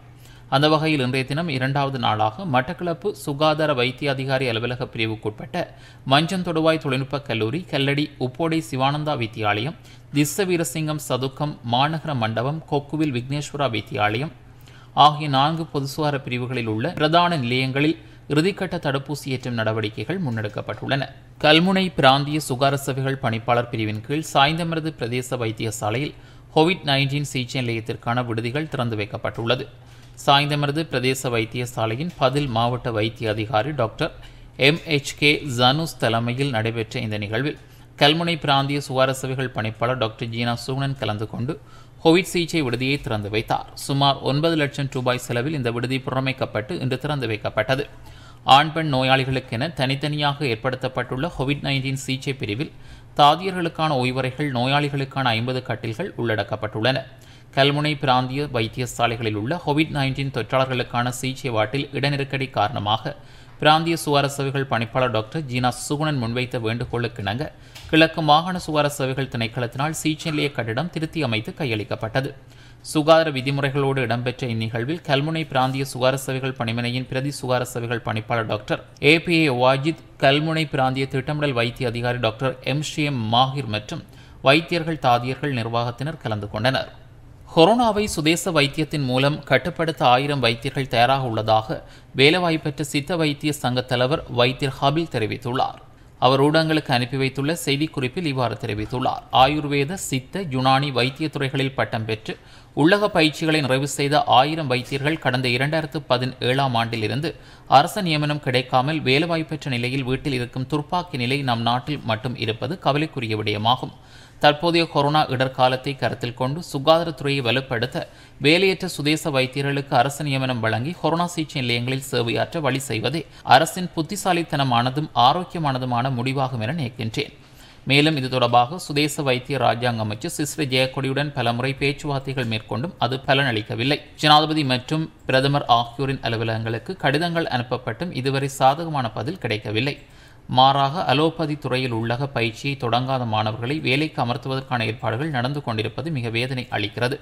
அந்த வகையில் இன்றைய தினம் இரண்டாவது நாளாக மட்டக்களப்பு சுகாதார வைத்திய அதிகாரி அலுவலக பிரிவுக்குட்பட்ட மஞ்சந்தொடுவாய் தொழில்நுட்ப கல்லூரி கல்லடி உப்போடை சிவானந்தா வித்தியாலயம் திஸ்ஸ வீரசிங்கம் சதுக்கம் மாநகர மண்டபம் கொக்குவில் விக்னேஸ்வரா வித்தியாலயம் ஆகிய நான்கு பொது சுகார பிரிவுகளில் உள்ள பிரதான நிலையங்களில் இறுதிக்கட்ட தடுப்பூசி ஏற்றும் நடவடிக்கைகள் முன்னெடுக்கப்பட்டுள்ளன கல்முனை பிராந்திய சுகார சபைகள் பணிப்பாளர் பிரிவின் கீழ் சாய்ந்தமரது பிரதேச வைத்தியசாலையில் கோவிட் நைன்டீன் சிகிச்சை நிலையத்திற்கான விடுதிகள் திறந்து வைக்கப்பட்டுள்ளது சாய்ந்தமருது பிரதேச வைத்தியசாலையின் பதில் மாவட்ட வைத்திய அதிகாரி doctor M H K Janus தலைமையில் நடைபெற்ற இந்த நிகழ்வில் கல்முனை பிராந்திய சுகார பணிப்பாளர் டாக்டர் ஜீனா சூனன் கலந்து கொண்டு கோவிட் சிகிச்சை விடுதியை திறந்து வைத்தார் சுமார் ஒன்பது லட்சம் ரூபாய் செலவில் இந்த விடுதி புறமைக்கப்பட்டு இன்று திறந்து வைக்கப்பட்டது ஆண் பெண் நோயாளிகளுக்கென தனித்தனியாக ஏற்படுத்தப்பட்டுள்ள கோவிட் நைன்டீன் சிகிச்சை பிரிவில் தாதியர்களுக்கான ஓய்வறைகள் நோயாளிகளுக்கான ஐம்பது கட்டில்கள் உள்ளடக்கப்பட்டுள்ளன கல்முனை பிராந்திய வைத்தியசாலைகளில் உள்ள கோவிட் நைன்டீன் தொற்றாளர்களுக்கான சிகிச்சை வாட்டில் இடநெருக்கடி காரணமாக பிராந்திய சுவார சேவைகள் பணிப்பாளர் டாக்டர் ஜீனா சுகுணன் முன்வைத்த வேண்டுகோளுக்கிணங்க கிழக்கு மாகாண சுகார சேவைகள் திணைக்களத்தினால் சிகிச்சை நிலைய கட்டிடம் திருத்தி அமைத்து கையளிக்கப்பட்டது சுகாதார விதிமுறைகளோடு இடம்பெற்ற இந்நிகழ்வில் கல்முனை பிராந்திய சுகார சேவைகள் பணிமனையின் பிரதி சுகார சேவைகள் பணிப்பாளர் doctor A B A Wajith Kalmunai பிராந்திய திட்டமிடல் வைத்திய அதிகாரி doctor M Sri M Mahir மற்றும் வைத்தியர்கள் தாதியர்கள் நிர்வாகத்தினர் கலந்து கொண்டனர் கொரோனாவை சுதேச வைத்தியத்தின் மூலம் கட்டுப்படுத்த ஆயிரம் வைத்தியர்கள் தயாராக உள்ளதாக வேலைவாய்ப்பற்ற சித்த வைத்திய சங்க தலைவர் வைத்தியர் ஹபில் தெரிவித்துள்ளார் அவர் ஊடகங்களுக்கு அனுப்பி வைத்துள்ள செய்திக்குறிப்பில் இவ்வாறு தெரிவித்துள்ளார் ஆயுர்வேத சித்த யுனானி வைத்திய துறைகளில் பட்டம் பெற்று உள்ளக பயிற்சிகளை நிறைவு செய்த ஆயிரம் வைத்தியர்கள் கடந்த இரண்டாயிரத்து பதினேழாம் ஆண்டிலிருந்து அரச நியமனம் கிடைக்காமல் வேலைவாய்ப்பற்ற நிலையில் வீட்டில் இருக்கும் துர்ப்பாக்கி நிலை நம் நாட்டில் மட்டும் இருப்பது கவலைக்குரிய விடயமாகும் தற்போதைய கொரோனா இடர்காலத்தை கருத்தில் கொண்டு சுகாதாரத்துறையை வலுப்படுத்த வேலையற்ற சுதேச வைத்தியர்களுக்கு அரசு நியமனம் வழங்கி கொரோனா சிகிச்சை நிலையங்களில் சேவையாற்ற வழி செய்வதே அரசின் புத்திசாலித்தனமானதும் ஆரோக்கியமானதுமான முடிவாகும் என நினைக்கின்றேன் மேலும் இது தொடர்பாக சுதேச வைத்திய ராஜாங்க அமைச்சர் சிஸ்ர ஜெயக்கொடியுடன் பலமுறை பேச்சுவார்த்தைகள் மேற்கொண்டும் அது பலனளிக்கவில்லை ஜனாதிபதி மற்றும் பிரதமர் ஆகியோரின் அலுவலகங்களுக்கு கடிதங்கள் அனுப்பப்பட்டும் இதுவரை சாதகமான பதில் கிடைக்கவில்லை மாறாக அலோபதி துறையில் உள்ளக பயிற்சியை தொடங்காத மாணவர்களை வேலைக்கு அமர்த்துவதற்கான ஏற்பாடுகள் நடந்து கொண்டிருப்பது மிக வேதனை அளிக்கிறது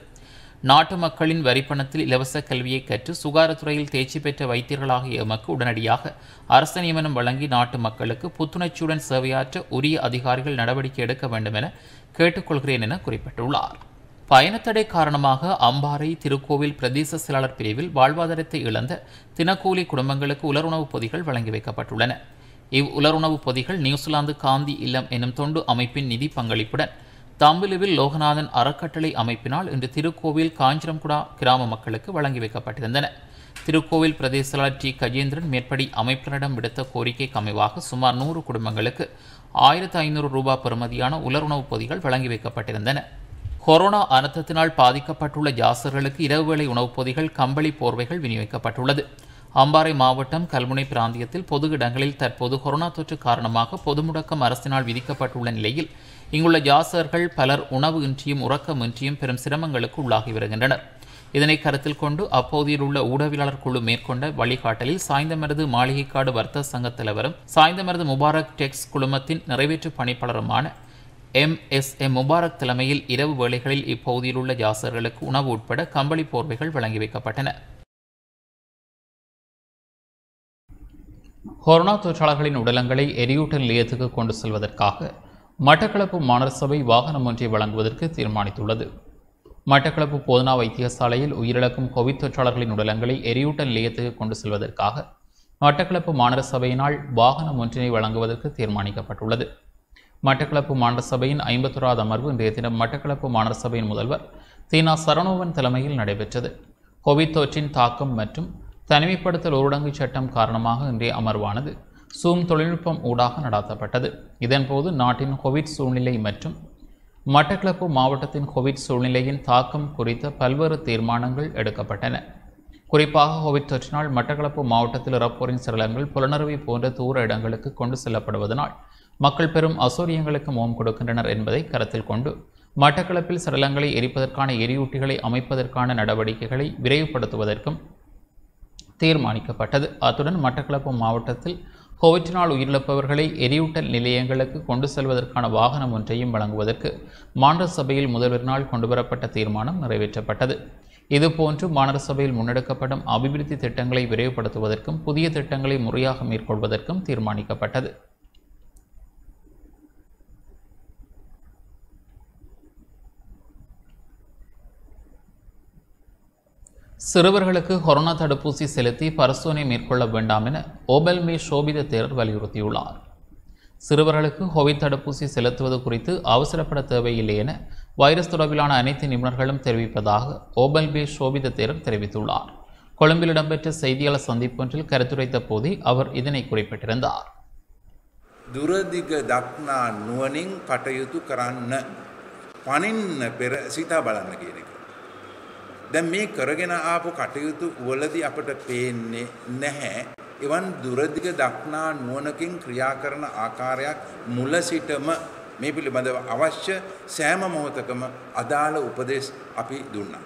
நாட்டு மக்களின் வரிப்பணத்தில் இலவச கல்வியை கற்று சுகாரத்துறையில் தேர்ச்சி பெற்ற வைத்தியர்களாக எமக்கு உடனடியாக அரசு நியமனம் வழங்கி நாட்டு மக்களுக்கு புத்துணர்ச்சியுடன் சேவையாற்ற உரிய அதிகாரிகள் நடவடிக்கை எடுக்க வேண்டும் என கேட்டுக்கொள்கிறேன் என குறிப்பிட்டுள்ளார் பயணத்தடை காரணமாக அம்பாறை திருக்கோவில் பிரதேச செயலாளர் பிரிவில் வாழ்வாதாரத்தை இழந்த தினக்கூலி குடும்பங்களுக்கு உலருணவுப் பொதிகள் வழங்கி வைக்கப்பட்டுள்ளன இவ் உலருணவு பொதிகள் நியூசிலாந்து காந்தி இல்லம் என்னும் தொண்டு அமைப்பின் நிதி பங்களிப்புடன் தாம்பிலுவில் லோகநாதன் அறக்கட்டளை அமைப்பினால் இன்று திருக்கோவில் காஞ்சிரம்குடா கிராம மக்களுக்கு வழங்கி வைக்கப்பட்டிருந்தன திருக்கோவில் பிரதேசலார் டி கஜேந்திரன் மேற்படி அமைப்பினரிடம் விடுத்த கோரிக்கைக்கு அமைவாக சுமார் நூறு குடும்பங்களுக்கு ஆயிரத்து ஐநூறு ரூபாய் பெறுமதியான உலருணவு பொதிகள் வழங்கி வைக்கப்பட்டிருந்தன கொரோனா அனர்த்தத்தினால் பாதிக்கப்பட்டுள்ள ஜாசர்களுக்கு இரவு வேளை உணவுப் பொதிகள் கம்பளி போர்வைகள் விநியோகிக்கப்பட்டுள்ளது அம்பாறை மாவட்டம் கல்முனை பிராந்தியத்தில் பொது இடங்களில் தற்போது கொரோனா தொற்று காரணமாக பொது முடக்கம் அரசினால் விதிக்கப்பட்டுள்ள நிலையில் இங்குள்ள ஜாசர்கள் பலர் உணவு இன்றியும் உறக்கமின்றியும் பெரும் சிரமங்களுக்கு உள்ளாகி வருகின்றனர் இதனை கருத்தில் கொண்டு அப்போதில் உள்ள ஊடகவியலாளர் குழு மேற்கொண்ட வழிகாட்டலில் சாய்ந்தமருது மாளிகைக்காடு வர்த்தக சங்க தலைவரும் சாய்ந்தமருது முபாரக் டெக்ஸ் குழுமத்தின் நிறைவேற்று பணிப்பாளருமான எம் எஸ் எம் முபாரக் தலைமையில் இரவு வேளைகளில் இப்பகுதியில் உள்ள ஜாசர்களுக்கு உணவு உட்பட கம்பளி போர்வைகள் வழங்கி வைக்கப்பட்டன கொரோனா தொற்றாளர்களின் உடலங்களை எரியூட்டல் நிலையத்துக்கு கொண்டு செல்வதற்காக மட்டக்களப்பு மாணவர் சபை வாகனம் ஒன்றை வழங்குவதற்கு தீர்மானித்துள்ளது மட்டக்களப்பு போதனா வைத்தியசாலையில் உயிரிழக்கும் கோவிட் தொற்றாளர்களின் உடலங்களை எரியூட்டல் நிலையத்துக்கு கொண்டு செல்வதற்காக மட்டக்களப்பு மாணவர் சபையினால் வாகனம் ஒன்றினை வழங்குவதற்கு தீர்மானிக்கப்பட்டுள்ளது மட்டக்களப்பு மாணவர் சபையின் ஐம்பத்தொராது அமர்வு இன்றைய தினம் மட்டக்களப்பு மாணவர் சபையின் முதல்வர் தீனா சரணோவன் தலைமையில் நடைபெற்றது கோவிட் தொற்றின் தாக்கம் மற்றும் தனிமைப்படுத்தல் ஊரடங்கு சட்டம் காரணமாக இன்றைய அமர்வானது சூம் தொழில்நுட்பம் ஊடாக நடாத்தப்பட்டது இதன்போது நாட்டின் கோவிட் சூழ்நிலை மற்றும் மட்டக்களப்பு மாவட்டத்தின் கோவிட் சூழ்நிலையின் தாக்கம் குறித்த பல்வேறு தீர்மானங்கள் எடுக்கப்பட்டன குறிப்பாக கோவிட் தொற்றினால் மட்டக்களப்பு மாவட்டத்தில் இறப்போரின் சடலங்கள் புலனறுவை போன்ற தூர இடங்களுக்கு கொண்டு செல்லப்படுவதனால் மக்கள் பெரும் அசூரியங்களுக்கு முகம் கொடுக்கின்றனர் என்பதை கருத்தில் கொண்டு மட்டக்களப்பில் சடலங்களை எரிப்பதற்கான எரியூட்டிகளை அமைப்பதற்கான நடவடிக்கைகளை விரைவுபடுத்துவதற்கும் தீர்மானிக்கப்பட்டது அத்துடன் மட்டக்களப்பு மாவட்டத்தில் கோவிட்டினால் உயிரிழப்பவர்களை எரியூட்டல் நிலையங்களுக்கு கொண்டு செல்வதற்கான வாகனம் ஒன்றையும் வழங்குவதற்கு மாநில சபையில் நாள் கொண்டுவரப்பட்ட தீர்மானம் நிறைவேற்றப்பட்டது இதுபோன்று மாநில சபையில் முன்னெடுக்கப்படும் அபிவிருத்தி திட்டங்களை விரைவுபடுத்துவதற்கும் புதிய திட்டங்களை முறையாக மேற்கொள்வதற்கும் தீர்மானிக்கப்பட்டது சிறுவர்களுக்கு கொரோனா தடுப்பூசி செலுத்தி பரிசோதனை மேற்கொள்ள வேண்டாம் என மே சோபித தேரர் வலியுறுத்தியுள்ளார் சிறுவர்களுக்கு கோவிட் தடுப்பூசி செலுத்துவது குறித்து அவசரப்பட தேவையில்லை என வைரஸ் தொடர்பிலான அனைத்து நிபுணர்களும் தெரிவிப்பதாக ஓபல்பே சோபித தேரர் தெரிவித்துள்ளார் கொழும்பில் இடம்பெற்ற செய்தியாளர் சந்திப்பொன்றில் கருத்துரைத்த போது அவர் இதனை குறிப்பிட்டிருந்தார் துரதிக தக்னா நுவனிங் கட்டயுத்து கரான் பணின் பெற சீதா பலன் දැන් මේ කරගෙන ආපු කටයුතු වලදී අපට පේන්නේ නැහැ එවන් දුරදිග දක්නා නුවණකින් ක්‍රියා කරන ආකාරයක් මුල සිටම මේ පිළිබඳව අවශ්‍ය සෑම මොහොතකම අදාළ උපදෙස් අපි දුන්නා.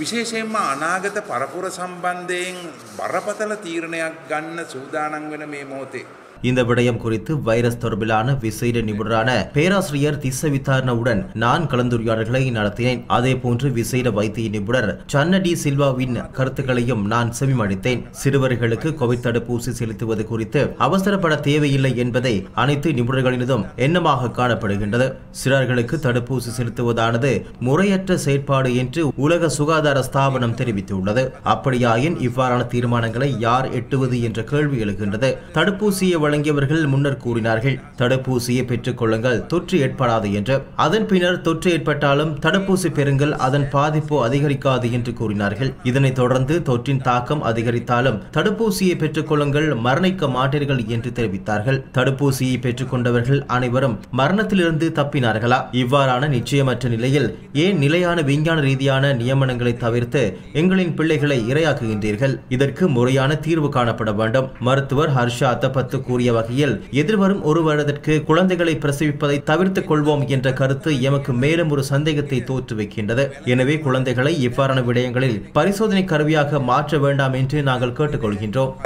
විශේෂයෙන්ම අනාගත පරපුර සම්බන්ධයෙන් බරපතල තීරණයක් ගන්න සූදානම් වෙන මේ මොහොතේ இந்த விடயம் குறித்து வைரஸ் தொடர்பிலான விசேட நிபுணரான பேராசிரியர் திச வித்தாரணவுடன் நான் கலந்துரையாடல்களை நடத்தினேன் அதே போன்று விசேட வைத்திய நிபுணர் சன்னடி சில்வாவின் கருத்துக்களையும் நான் செவிமடித்தேன் சிறுவர்களுக்கு கோவிட் தடுப்பூசி செலுத்துவது குறித்து அவசரப்பட தேவையில்லை என்பதை அனைத்து நிபுணர்களினதும் எண்ணமாக காணப்படுகின்றது சிறார்களுக்கு தடுப்பூசி செலுத்துவதானது முறையற்ற செயற்பாடு என்று உலக சுகாதார ஸ்தாபனம் தெரிவித்துள்ளது அப்படியாயின் இவ்வாறான தீர்மானங்களை யார் எட்டுவது என்ற கேள்வி எழுகின்றது தடுப்பூசியை வழங்கியவர்கள் முன்னர் கூறினார்கள் தடுப்பூசியை பெற்றுக் கொள்ளுங்கள் தொற்று ஏற்படாது என்று அதன் பின்னர் தொற்று ஏற்பட்டாலும் தடுப்பூசி பெறுங்கள் அதன் பாதிப்பு அதிகரிக்காது என்று கூறினார்கள் இதனைத் தொடர்ந்து தொற்றின் தாக்கம் அதிகரித்தாலும் தடுப்பூசியை பெற்றுக் கொள்ளுங்கள் மரணிக்க மாட்டீர்கள் என்று தெரிவித்தார்கள் தடுப்பூசியை பெற்றுக் கொண்டவர்கள் அனைவரும் மரணத்திலிருந்து தப்பினார்களா இவ்வாறான நிச்சயமற்ற நிலையில் ஏன் நிலையான விஞ்ஞான ரீதியான நியமனங்களை தவிர்த்து எங்களின் பிள்ளைகளை இரையாக்குகின்றீர்கள் இதற்கு முறையான தீர்வு காணப்பட வேண்டும் மருத்துவர் ஹர்ஷா அத்தப்பத்து கூறிய கூறிய வகையில் எதிர்வரும் ஒரு வருடத்திற்கு குழந்தைகளை பிரசவிப்பதை தவிர்த்துக் கொள்வோம் என்ற கருத்து எமக்கு மேலும் ஒரு சந்தேகத்தை தோற்றுவிக்கின்றது எனவே குழந்தைகளை இவ்வாறான விடயங்களில் பரிசோதனை கருவியாக மாற்ற வேண்டாம் என்று நாங்கள் கேட்டுக்கொள்கின்றோம் கொள்கின்றோம்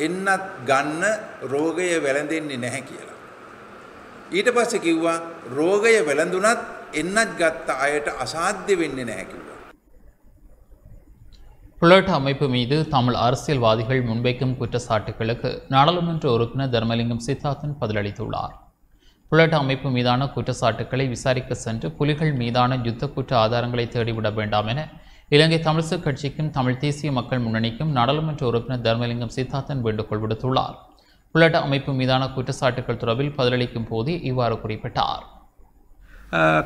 ගන්න රෝගය වැළඳෙන්නේ නැහැ කියලා. ඊට පස්සේ කිව්වා ரோகைய விளந்துனா එන්නත් ගත්ත புலட் அமைப்பு மீது தமிழ் அரசியல்வாதிகள் முன்வைக்கும் குற்றச்சாட்டுகளுக்கு நாடாளுமன்ற உறுப்பினர் தர்மலிங்கம் சித்தார்த்தன் பதிலளித்துள்ளார் புலட் அமைப்பு மீதான குற்றச்சாட்டுகளை விசாரிக்க சென்று புலிகள் மீதான யுத்த குற்ற ஆதாரங்களை தேடிவிட வேண்டாம் என இலங்கை தமிழிசை கட்சிக்கும் தமிழ் தேசிய மக்கள் முன்னணிக்கும் நாடாளுமன்ற உறுப்பினர் தர்மலிங்கம் சித்தார்த்தன் வேண்டுகோள் விடுத்துள்ளார் புலட் அமைப்பு மீதான குற்றச்சாட்டுகள் தொடர்பில் பதிலளிக்கும் போது இவ்வாறு குறிப்பிட்டார்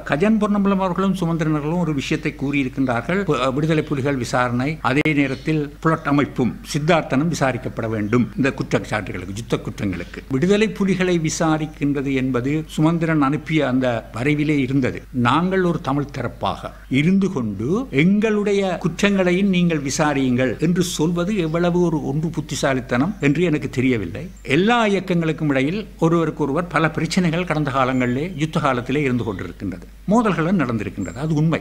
கஜன் பொன்னம்பலம் அவர்களும் சுமந்திரனர்களும் ஒரு விஷயத்தை கூறியிருக்கின்றார்கள் விடுதலை புலிகள் விசாரணை அதே நேரத்தில் புலட் அமைப்பும் சித்தார்த்தனும் விசாரிக்கப்பட வேண்டும் இந்த குற்றச்சாட்டுகளுக்கு யுத்த குற்றங்களுக்கு விடுதலை புலிகளை விசாரிக்கின்றது என்பது சுமந்திரன் அனுப்பிய அந்த வரைவிலே இருந்தது நாங்கள் ஒரு தமிழ் தரப்பாக இருந்து கொண்டு எங்களுடைய குற்றங்களையும் நீங்கள் விசாரியுங்கள் என்று சொல்வது எவ்வளவு ஒரு ஒன்று புத்திசாலித்தனம் என்று எனக்கு தெரியவில்லை எல்லா இயக்கங்களுக்கும் இடையில் ஒருவருக்கு ஒருவர் பல பிரச்சனைகள் கடந்த காலங்களிலே யுத்த காலத்திலே இருந்து கொண்டிருந்தது நடந்திருக்கின்றது மோதல்களும் நடந்திருக்கின்றது அது உண்மை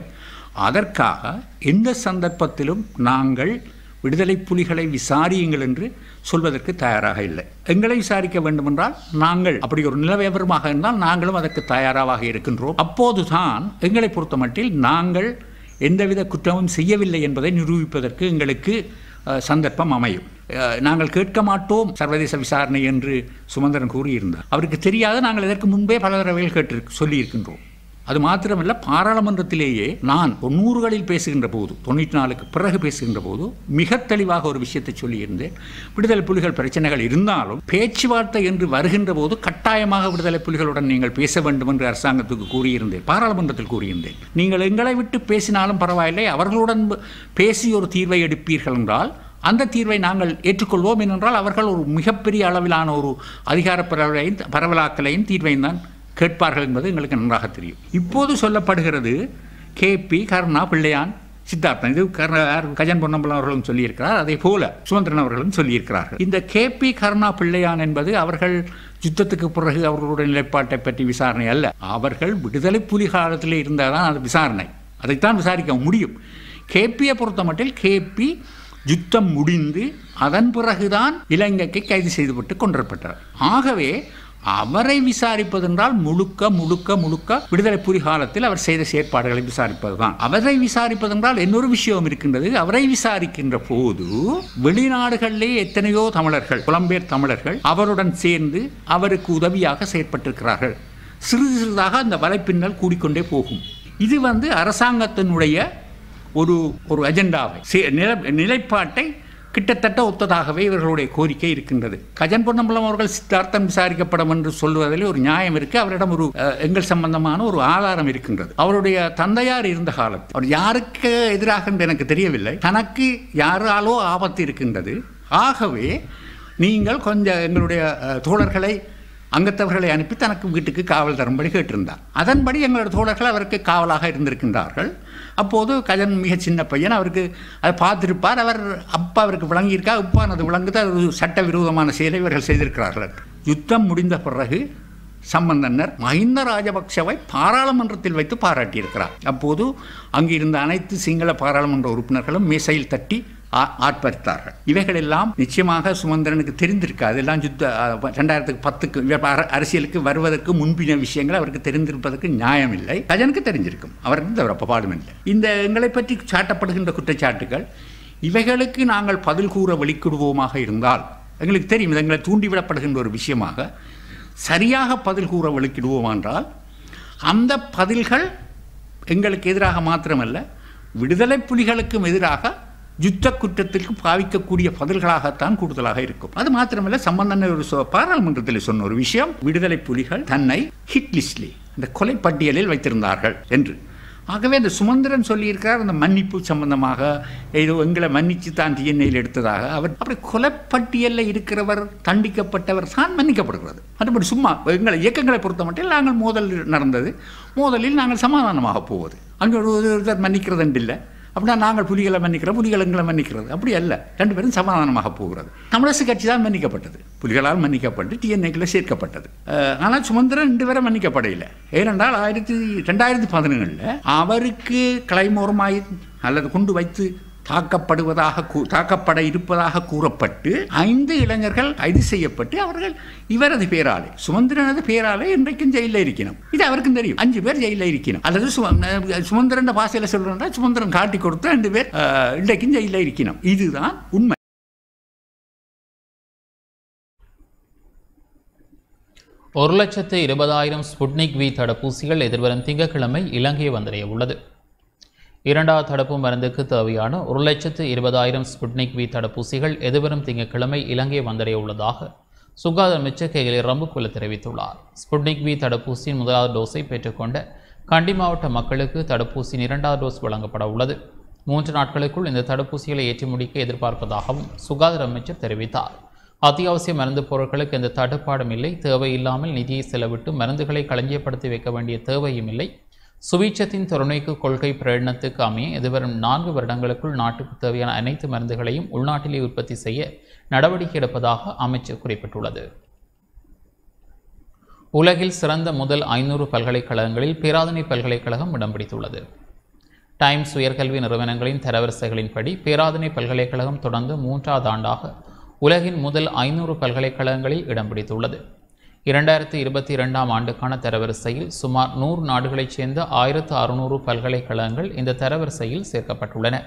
அதற்காக எந்த சந்தர்ப்பத்திலும் நாங்கள் விடுதலை புலிகளை விசாரியுங்கள் என்று சொல்வதற்கு தயாராக இல்லை எங்களை விசாரிக்க வேண்டுமென்றால் நாங்கள் அப்படி ஒரு நிலவியவருமாக இருந்தால் நாங்களும் அதற்கு தயாராக இருக்கின்றோம் அப்போதுதான் எங்களை பொறுத்தமட்டில் நாங்கள் எந்தவித குற்றமும் செய்யவில்லை என்பதை நிரூபிப்பதற்கு எங்களுக்கு சந்தர்ப்பம் அமையும் நாங்கள் கேட்க மாட்டோம் சர்வதேச விசாரணை என்று சுமந்திரன் கூறியிருந்தார் அவருக்கு தெரியாத நாங்கள் இதற்கு முன்பே பல தடவைகள் கேட்டு சொல்லியிருக்கின்றோம் அது மாத்திரமல்ல பாராளுமன்றத்திலேயே நான் தொண்ணூறுகளில் பேசுகின்ற போது தொண்ணூற்றி நாலுக்கு பிறகு பேசுகின்ற போது மிக தெளிவாக ஒரு விஷயத்தை சொல்லியிருந்தேன் விடுதலை புலிகள் பிரச்சனைகள் இருந்தாலும் பேச்சுவார்த்தை என்று வருகின்ற போது கட்டாயமாக விடுதலை புலிகளுடன் நீங்கள் பேச வேண்டும் என்று அரசாங்கத்துக்கு கூறியிருந்தேன் பாராளுமன்றத்தில் கூறியிருந்தேன் நீங்கள் எங்களை விட்டு பேசினாலும் பரவாயில்லை அவர்களுடன் பேசி ஒரு தீர்வை எடுப்பீர்கள் என்றால் அந்த தீர்வை நாங்கள் ஏற்றுக்கொள்வோம் ஏனென்றால் அவர்கள் ஒரு மிகப்பெரிய அளவிலான ஒரு அதிகார பரவலையும் பரவலாக்கலையும் தீர்வையும் தான் கேட்பார்கள் என்பது எங்களுக்கு நன்றாக தெரியும் இப்போது சொல்லப்படுகிறது கேபி கருணா பிள்ளையான் சித்தார்த்தன் இது கஜன் பொன்னம்பலம் அவர்களும் சொல்லியிருக்கிறார் அதே போல சுமந்திரன் அவர்களும் சொல்லியிருக்கிறார்கள் இந்த கே பி கருணா பிள்ளையான் என்பது அவர்கள் யுத்தத்துக்கு பிறகு அவர்களுடைய நிலைப்பாட்டை பற்றி விசாரணை அல்ல அவர்கள் விடுதலை புலி காலத்தில் இருந்தால் தான் அது விசாரணை அதைத்தான் விசாரிக்க முடியும் கேபியை பொறுத்த மட்டில் கேபி யுத்தம் முடிந்து அதன் பிறகுதான் இலங்கைக்கு கைது செய்துவிட்டு கொண்டிருப்பட்டார் ஆகவே அவரை விசாரிப்பதென்றால் முழுக்க முழுக்க முழுக்க விடுதலை புரி காலத்தில் அவர் செய்த செயற்பாடுகளை விசாரிப்பது தான் அவரை விசாரிப்பதென்றால் இன்னொரு விஷயம் இருக்கின்றது அவரை விசாரிக்கின்ற போது வெளிநாடுகளிலே எத்தனையோ தமிழர்கள் புலம்பெயர் தமிழர்கள் அவருடன் சேர்ந்து அவருக்கு உதவியாக செயற்பட்டிருக்கிறார்கள் சிறிது சிறிதாக அந்த வலைப்பின்னல் கூடிக்கொண்டே போகும் இது வந்து அரசாங்கத்தினுடைய ஒரு ஒரு அஜெண்டாவை நில நிலைப்பாட்டை கிட்டத்தட்ட ஒத்ததாகவே இவர்களுடைய கோரிக்கை இருக்கின்றது கஜன் பொன்னம்பலம் அவர்கள் சித்தார்த்தம் விசாரிக்கப்படும் என்று சொல்வதில் ஒரு நியாயம் இருக்கு அவரிடம் ஒரு எங்கள் சம்பந்தமான ஒரு ஆதாரம் இருக்கின்றது அவருடைய தந்தையார் இருந்த காலத்தில் அவர் யாருக்கு எதிராக என்று எனக்கு தெரியவில்லை தனக்கு யாராலோ ஆபத்து இருக்கின்றது ஆகவே நீங்கள் கொஞ்சம் எங்களுடைய தோழர்களை அங்கத்தவர்களை அனுப்பி தனக்கு வீட்டுக்கு காவல் தரும்படி கேட்டிருந்தார் அதன்படி எங்களோட தோழர்கள் அவருக்கு காவலாக இருந்திருக்கின்றார்கள் அப்போது கஜன் மிக சின்ன பையன் அவருக்கு அதை பார்த்துருப்பார் அவர் அப்பா அவருக்கு விளங்கியிருக்கா அது விளங்குது அது சட்டவிரோதமான செயலை இவர்கள் செய்திருக்கிறார்கள் யுத்தம் முடிந்த பிறகு சம்பந்தனர் மஹிந்த ராஜபக்சவை பாராளுமன்றத்தில் வைத்து பாராட்டியிருக்கிறார் அப்போது அங்கிருந்த அனைத்து சிங்கள பாராளுமன்ற உறுப்பினர்களும் மேசையில் தட்டி ஆட்படுத்தார்கள் எல்லாம் நிச்சயமாக சுமந்திரனுக்கு தெரிந்திருக்கு அதெல்லாம் யுத்த ரெண்டாயிரத்துக்கு பத்துக்கு அரசியலுக்கு வருவதற்கு முன்பின விஷயங்கள் அவருக்கு தெரிந்திருப்பதற்கு நியாயம் இல்லை கஜனுக்கு தெரிஞ்சிருக்கும் அவருக்கு தவிர பாடும் இல்லை இந்த எங்களை பற்றி சாட்டப்படுகின்ற குற்றச்சாட்டுகள் இவைகளுக்கு நாங்கள் பதில் கூற வெளிக்கிடுவோமாக இருந்தால் எங்களுக்கு தெரியும் எங்களை தூண்டிவிடப்படுகின்ற ஒரு விஷயமாக சரியாக பதில் கூற வெளிக்கிடுவோம் என்றால் அந்த பதில்கள் எங்களுக்கு எதிராக மாத்திரமல்ல விடுதலை புலிகளுக்கும் எதிராக யுத்த குற்றத்திற்கு பாவிக்கக்கூடிய பதில்களாகத்தான் கூடுதலாக இருக்கும் அது மாத்திரமல்ல சம்பந்தன ஒரு பாராளுமன்றத்தில் சொன்ன ஒரு விஷயம் விடுதலை புலிகள் தன்னை ஹிட்லிஸ்ட்லி அந்த கொலை பட்டியலில் வைத்திருந்தார்கள் என்று ஆகவே அந்த சுமந்திரன் சொல்லியிருக்கிறார் அந்த மன்னிப்பு சம்பந்தமாக ஏதோ எங்களை மன்னிச்சு தான் டிஎன்ஏயில் எடுத்ததாக அவர் அப்படி கொலைப்பட்டியலில் இருக்கிறவர் தண்டிக்கப்பட்டவர் தான் மன்னிக்கப்படுகிறது மற்றபடி சும்மா எங்களை இயக்கங்களை பொறுத்த மட்டும் நாங்கள் மோதல் நடந்தது மோதலில் நாங்கள் சமாதானமாக போவது அங்கே ஒருத்தர் இல்லை அப்படின்னா நாங்கள் புலிகளை மன்னிக்கிறோம் புலிகள் மன்னிக்கிறது அப்படி அல்ல ரெண்டு பேரும் சமாதானமாக போகிறது தமிழரசு கட்சி தான் மன்னிக்கப்பட்டது புலிகளால் மன்னிக்கப்பட்டு டிஎன்ஏக்கில் சேர்க்கப்பட்டது ஆனால் சுமந்திரன் ரெண்டு பேரும் மன்னிக்கப்படையில ஏனென்றால் ஆயிரத்தி ரெண்டாயிரத்தி பதினேழில் அவருக்கு கலைமூரமாய் அல்லது கொண்டு வைத்து தாக்கப்படுவதாக தாக்கப்பட இருப்பதாக கூறப்பட்டு ஐந்து இளைஞர்கள் கைது செய்யப்பட்டு அவர்கள் இவரது பேராலே சுமந்திரனது பேராலே இன்றைக்கும் ஜெயிலில் இருக்கணும் இது அவருக்கும் தெரியும் அஞ்சு பேர் ஜெயிலில் இருக்கணும் அல்லது சுமந்திரன் பாசையில் சொல்றா சுமந்திரன் காட்டி கொடுத்து ரெண்டு பேர் இன்றைக்கும் ஜெயிலில் இருக்கணும் இதுதான் உண்மை ஒரு லட்சத்து இருபதாயிரம் ஸ்புட்னிக் வி தடுப்பூசிகள் எதிர்வரும் திங்கட்கிழமை இலங்கையை வந்தடைய உள்ளது இரண்டாவது தடுப்பு மருந்துக்கு தேவையான ஒரு லட்சத்து இருபதாயிரம் ஸ்புட்னிக் வி தடுப்பூசிகள் எதிர்வரும் திங்கட்கிழமை இலங்கை வந்தடைய உள்ளதாக சுகாதார அமைச்சர் கே ரம்புக்குல தெரிவித்துள்ளார் ஸ்புட்னிக் வி தடுப்பூசியின் முதலாவது டோஸை பெற்றுக்கொண்ட கண்டி மாவட்ட மக்களுக்கு தடுப்பூசியின் இரண்டாவது டோஸ் வழங்கப்பட உள்ளது மூன்று நாட்களுக்குள் இந்த தடுப்பூசிகளை ஏற்றி முடிக்க எதிர்பார்ப்பதாகவும் சுகாதார அமைச்சர் தெரிவித்தார் அத்தியாவசிய மருந்து பொருட்களுக்கு எந்த தட்டுப்பாடும் இல்லை தேவையில்லாமல் நிதியை செலவிட்டு மருந்துகளை களஞ்சியப்படுத்தி வைக்க வேண்டிய தேவையும் இல்லை சுவீச்சத்தின் தொலைநோக்கு கொள்கை பிரயணத்துக்கு அமைய எதிர்வரும் நான்கு வருடங்களுக்குள் நாட்டுக்கு தேவையான அனைத்து மருந்துகளையும் உள்நாட்டிலே உற்பத்தி செய்ய நடவடிக்கை எடுப்பதாக அமைச்சர் குறிப்பிட்டுள்ளது உலகில் சிறந்த முதல் ஐநூறு பல்கலைக்கழகங்களில் பேராதனை பல்கலைக்கழகம் இடம் பிடித்துள்ளது டைம்ஸ் உயர்கல்வி நிறுவனங்களின் தரவரிசைகளின்படி பேராதனை பல்கலைக்கழகம் தொடர்ந்து மூன்றாவது ஆண்டாக உலகின் முதல் ஐநூறு பல்கலைக்கழகங்களில் இடம் பிடித்துள்ளது இரண்டாயிரத்தி இருபத்தி இரண்டாம் ஆண்டுக்கான தரவரிசையில் சுமார் நூறு நாடுகளைச் சேர்ந்த ஆயிரத்து அறுநூறு பல்கலைக்கழகங்கள் இந்த தரவரிசையில் சேர்க்கப்பட்டுள்ளன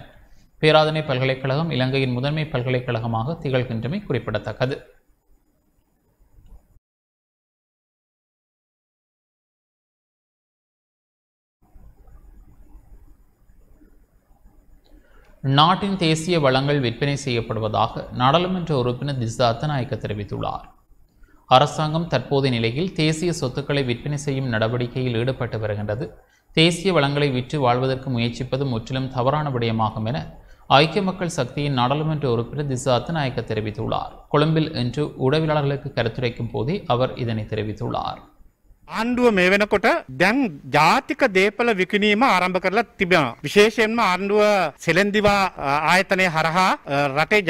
பேராதனை பல்கலைக்கழகம் இலங்கையின் முதன்மை பல்கலைக்கழகமாக திகழ்கின்றமை குறிப்பிடத்தக்கது நாட்டின் தேசிய வளங்கள் விற்பனை செய்யப்படுவதாக நாடாளுமன்ற உறுப்பினர் திசாத்த நாயக்க தெரிவித்துள்ளார் அரசாங்கம் தற்போதைய நிலையில் தேசிய சொத்துக்களை விற்பனை செய்யும் நடவடிக்கையில் ஈடுபட்டு வருகின்றது தேசிய வளங்களை விற்று வாழ்வதற்கு முயற்சிப்பது முற்றிலும் தவறான விடயமாகும் என ஐக்கிய மக்கள் சக்தியின் நாடாளுமன்ற உறுப்பினர் திசாத்து நாயக்க தெரிவித்துள்ளார் கொழும்பில் இன்று உடவியலாளர்களுக்கு கருத்துரைக்கும் போதே அவர் இதனை தெரிவித்துள்ளார் ආණ්ඩුව මේ වෙනකොට දැන් ජාතික දේපල විකිණීම ආරම්භ කරලා තිබෙනවා. විශේෂයෙන්ම ආණ්ඩුව සෙලෙන්දිවා ආයතනය හරහා රටේ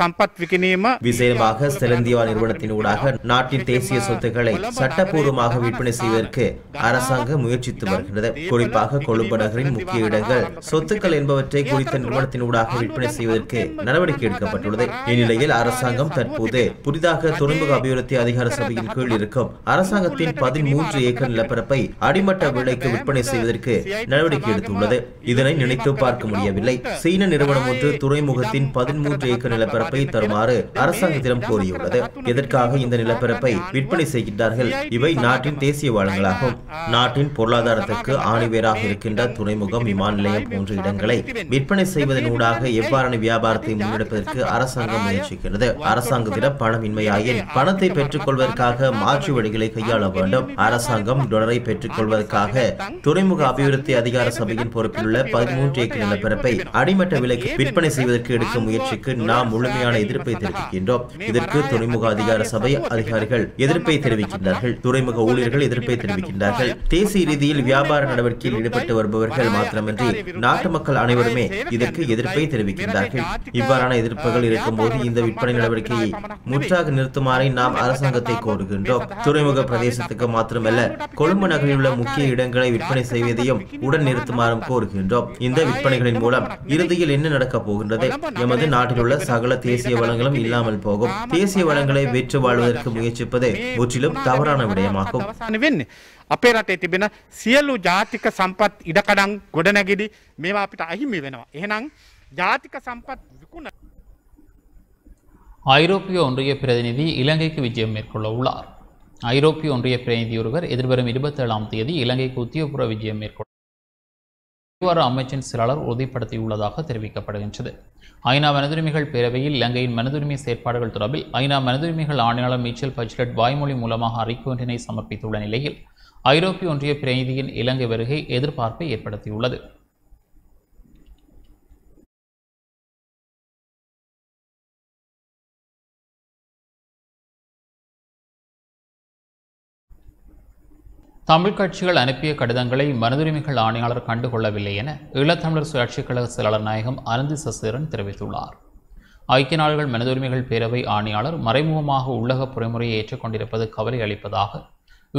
சம்பத் விக்கினீம் விசேடமாக செலந்திவா நிறுவனத்தின் ஊடாக நாட்டின் தேசிய சொத்துக்களை சட்டப்பூர்வமாக விற்பனை செய்வதற்கு அரசாங்கம் முயற்சித்து வருகிறது குறிப்பாக கொழும்பு நகரின் முக்கிய இடங்கள் சொத்துக்கள் என்பவற்றை குறித்த நிறுவனத்தின் ஊடாக விற்பனை செய்வதற்கு நடவடிக்கை எடுக்கப்பட்டுள்ளது இந்நிலையில் அரசாங்கம் தற்போது புதிதாக துறைமுக அபிவிருத்தி அதிகார சபையின் கீழ் இருக்கும் அரசாங்கத்தின் பதிமூன்று மூன்று ஏக்கர் நிலப்பரப்பை அடிமட்ட விலைக்கு விற்பனை செய்வதற்கு நடவடிக்கை எடுத்துள்ளது இதனை நினைத்து பார்க்க முடியவில்லை சீன நிறுவனம் ஒன்று துறைமுகத்தின் பதிமூன்று ஏக்கர் நிலப்பரப்பை தருமாறு அரசாங்கத்திடம் கோரியுள்ளது எதற்காக இந்த நிலப்பரப்பை விற்பனை செய்கின்றார்கள் இவை நாட்டின் தேசிய வளங்களாகும் நாட்டின் பொருளாதாரத்திற்கு ஆணிவேராக இருக்கின்ற துறைமுகம் விமான நிலையம் போன்ற இடங்களை விற்பனை செய்வதனூடாக எவ்வாறான வியாபாரத்தை முன்னெடுப்பதற்கு அரசாங்கம் முயற்சிக்கிறது அரசாங்கத்திடம் பணமின்மையாயின் பணத்தை பெற்றுக் கொள்வதற்காக மாற்று வழிகளை கையாள வேண்டும் அரசாங்கம் டொலரை பெற்றுக் கொள்வதற்காக துறைமுக அபிவிருத்தி அதிகார சபையின் பொறுப்பில் உள்ள பதிமூன்று ஏக்கர் நிலப்பரப்பை அடிமட்ட விலைக்கு விற்பனை செய்வதற்கு எடுக்கும் முயற்சிக்கு நாம் முழுமையான எதிர்ப்பை தெரிவிக்கின்றோம் இதற்கு துறைமுக அதிகார சபை அதிகாரிகள் எதிர்ப்பை தெரிவிக்கின்றார்கள் துறைமுக ஊழியர்கள் எதிர்ப்பை தெரிவிக்கின்றார்கள் தேசிய ரீதியில் வியாபார நடவடிக்கையில் ஈடுபட்டு வருபவர்கள் மாத்திரமின்றி நாட்டு மக்கள் அனைவருமே இதற்கு எதிர்ப்பை தெரிவிக்கின்றார்கள் இவ்வாறான எதிர்ப்புகள் இருக்கும்போது இந்த விற்பனை நடவடிக்கையை முற்றாக நிறுத்துமாறை நாம் அரசாங்கத்தை கோருகின்றோம் துறைமுக பிரதேசத்துக்கு மாத்திரம் மாத்திரமல்ல கொழும்பு நகரில் உள்ள முக்கிய இடங்களை விற்பனை செய்வதையும் உடன் நிறுத்துமாறும் கோருகின்றோம் இந்த விற்பனைகளின் மூலம் இறுதியில் என்ன நடக்கப் போகின்றது எமது நாட்டில் உள்ள சகல தேசிய வளங்களும் இல்லாமல் போகும் தேசிய வளங்களை வெற்று வாழ்வதற்கு முயற்சிப்பது முற்றிலும் தவறான விடயமாகும் අපේ රටේ තිබෙන සියලු ජාතික සම්පත් ඉඩකඩම් ගොඩනැගිලි මේවා අපිට අහිමි වෙනවා. එහෙනම් ජාතික සම්පත් ஐரோப்பிய ஒன்றிய பிரதிநிதி இலங்கைக்கு விஜயம் மேற்கொள்ள உள்ளார் ஐரோப்பிய ஒன்றிய பிரதிநிதி ஒருவர் எதிர்வரும் இருபத்தேழாம் தேதி இலங்கைக்கு உத்தியோகபூர்வ விஜயம் மேற்கொள்ளார் அமைச்சின் செயலாளர் உறுதிப்படுத்தியுள்ளதாக தெரிவிக்கப்படுகின்றது ஐநா மனதுரிமைகள் பேரவையில் இலங்கையின் மனதுரிமை செயற்பாடுகள் தொடர்பில் ஐநா மனதுரிமைகள் ஆணையாளர் மீச்சல் பஜ்லட் வாய்மொழி மூலமாக அறிக்கை ஒன்றினை சமர்ப்பித்துள்ள நிலையில் ஐரோப்பிய ஒன்றிய பிரதிநிதியின் இலங்கை வருகை எதிர்பார்ப்பை ஏற்படுத்தியுள்ளது தமிழ் கட்சிகள் அனுப்பிய கடிதங்களை மனதுரிமைகள் ஆணையாளர் கண்டுகொள்ளவில்லை என ஈழத்தமிழர் சுயாட்சிக் கழக செயலாளர் நாயகம் அனந்தி சசேரன் தெரிவித்துள்ளார் ஐக்கிய நாடுகள் மனதுரிமைகள் பேரவை ஆணையாளர் மறைமுகமாக உள்ளக பொறிமுறையை ஏற்றுக்கொண்டிருப்பது கவலை அளிப்பதாக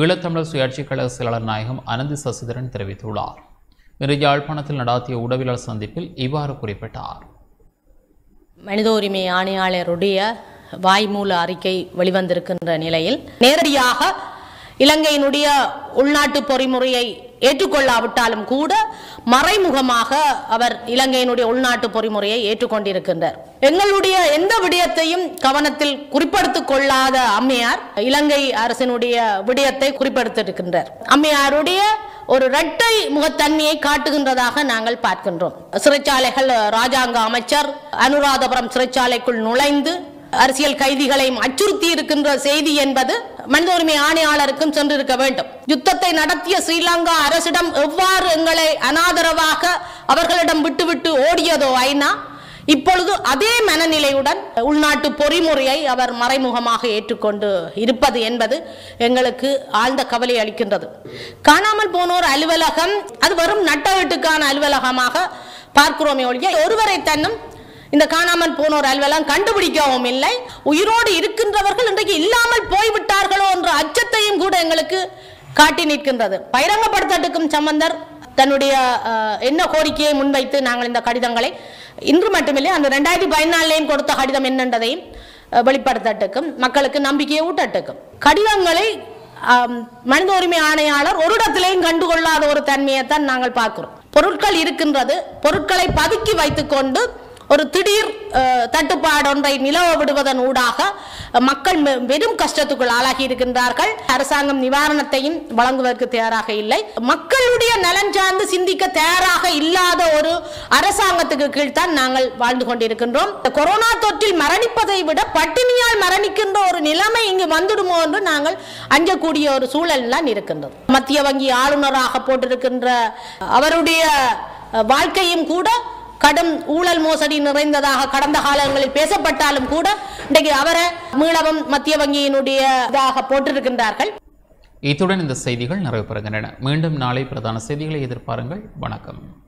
ஈழத்தமிழர் சுயாட்சிக் கழக செயலாளர் நாயகம் அனந்தி சசிதரன் தெரிவித்துள்ளார் இன்று யாழ்ப்பாணத்தில் நடாத்திய உடவியலாளர் சந்திப்பில் இவ்வாறு குறிப்பிட்டார் மனித உரிமை ஆணையாளருடைய வாய்மூல அறிக்கை வெளிவந்திருக்கின்ற நிலையில் நேரடியாக இலங்கையினுடைய உள்நாட்டு பொறிமுறையை ஏற்றுக்கொள்ளாவிட்டாலும் கூட மறைமுகமாக அவர் இலங்கையினுடைய உள்நாட்டு பொறிமுறையை ஏற்றுக்கொண்டிருக்கின்றார் எங்களுடைய எந்த விடயத்தையும் கவனத்தில் குறிப்படுத்தி கொள்ளாத அம்மையார் இலங்கை அரசினுடைய விடயத்தை குறிப்படுத்திருக்கின்றார் அம்மையாருடைய ஒரு இரட்டை முகத்தன்மையை காட்டுகின்றதாக நாங்கள் பார்க்கின்றோம் சிறைச்சாலைகள் ராஜாங்க அமைச்சர் அனுராதபுரம் சிறைச்சாலைக்குள் நுழைந்து அரசியல் கைதிகளையும் அச்சுறுத்தி இருக்கின்ற செய்தி என்பது மனித உரிமை ஆணையாளருக்கும் சென்றிருக்க வேண்டும் யுத்தத்தை நடத்திய ஸ்ரீலங்கா அரசிடம் எவ்வாறு எங்களை அனாதரவாக அவர்களிடம் விட்டுவிட்டு ஓடியதோ ஐநா இப்பொழுது அதே மனநிலையுடன் உள்நாட்டு பொறிமுறையை அவர் மறைமுகமாக ஏற்றுக்கொண்டு இருப்பது என்பது எங்களுக்கு ஆழ்ந்த கவலை அளிக்கின்றது காணாமல் போனோர் அலுவலகம் அது நட்ட வீட்டுக்கான அலுவலகமாக பார்க்கிறோமே ஒழிய ஒருவரை தன்னும் இந்த காணாமல் போனோர் அல்வெல்லாம் கண்டுபிடிக்கவும் இல்லை உயிரோடு இருக்கின்றவர்கள் இன்றைக்கு இல்லாமல் போய்விட்டார்களோ என்ற அச்சத்தையும் கூட எங்களுக்கு காட்டி நிற்கின்றது பகிரங்கப்படுத்தட்டுக்கும் சம்பந்தர் தன்னுடைய என்ன கோரிக்கையை முன்வைத்து நாங்கள் இந்த கடிதங்களை இன்று மட்டுமில்லை அந்த ரெண்டாயிரத்தி பதினாலையும் கொடுத்த கடிதம் என்னென்றதையும் வெளிப்படுத்தட்டுக்கும் மக்களுக்கு நம்பிக்கையை ஊட்டட்டுக்கும் கடிதங்களை மனித உரிமை ஆணையாளர் ஒரு இடத்திலையும் கண்டுகொள்ளாத ஒரு தன்மையை தான் நாங்கள் பார்க்கிறோம் பொருட்கள் இருக்கின்றது பொருட்களை பதுக்கி வைத்துக்கொண்டு ஒரு திடீர் தட்டுப்பாடு ஒன்றை நிலவ விடுவதன் ஊடாக மக்கள் பெரும் கஷ்டத்துக்குள் ஆளாகி இருக்கின்றார்கள் அரசாங்கம் நிவாரணத்தையும் வழங்குவதற்கு தயாராக இல்லை மக்களுடைய நலன் சார்ந்து சிந்திக்க தயாராக இல்லாத ஒரு அரசாங்கத்துக்கு கீழ்தான் நாங்கள் வாழ்ந்து கொண்டிருக்கின்றோம் கொரோனா தொற்றில் மரணிப்பதை விட பட்டினியால் மரணிக்கின்ற ஒரு நிலைமை இங்கு வந்துடுமோ என்று நாங்கள் அஞ்சக்கூடிய ஒரு சூழல்லாம் இருக்கின்றது மத்திய வங்கி ஆளுநராக போட்டிருக்கின்ற அவருடைய வாழ்க்கையும் கூட கடும் ஊழல் மோசடி நிறைந்ததாக கடந்த காலங்களில் பேசப்பட்டாலும் கூட இன்றைக்கு அவரை மீளவம் மத்திய வங்கியினுடைய இதாக போட்டிருக்கின்றார்கள் இத்துடன் இந்த செய்திகள் நிறைவு பெறுகின்றன மீண்டும் நாளை பிரதான செய்திகளை எதிர்பாருங்கள் வணக்கம்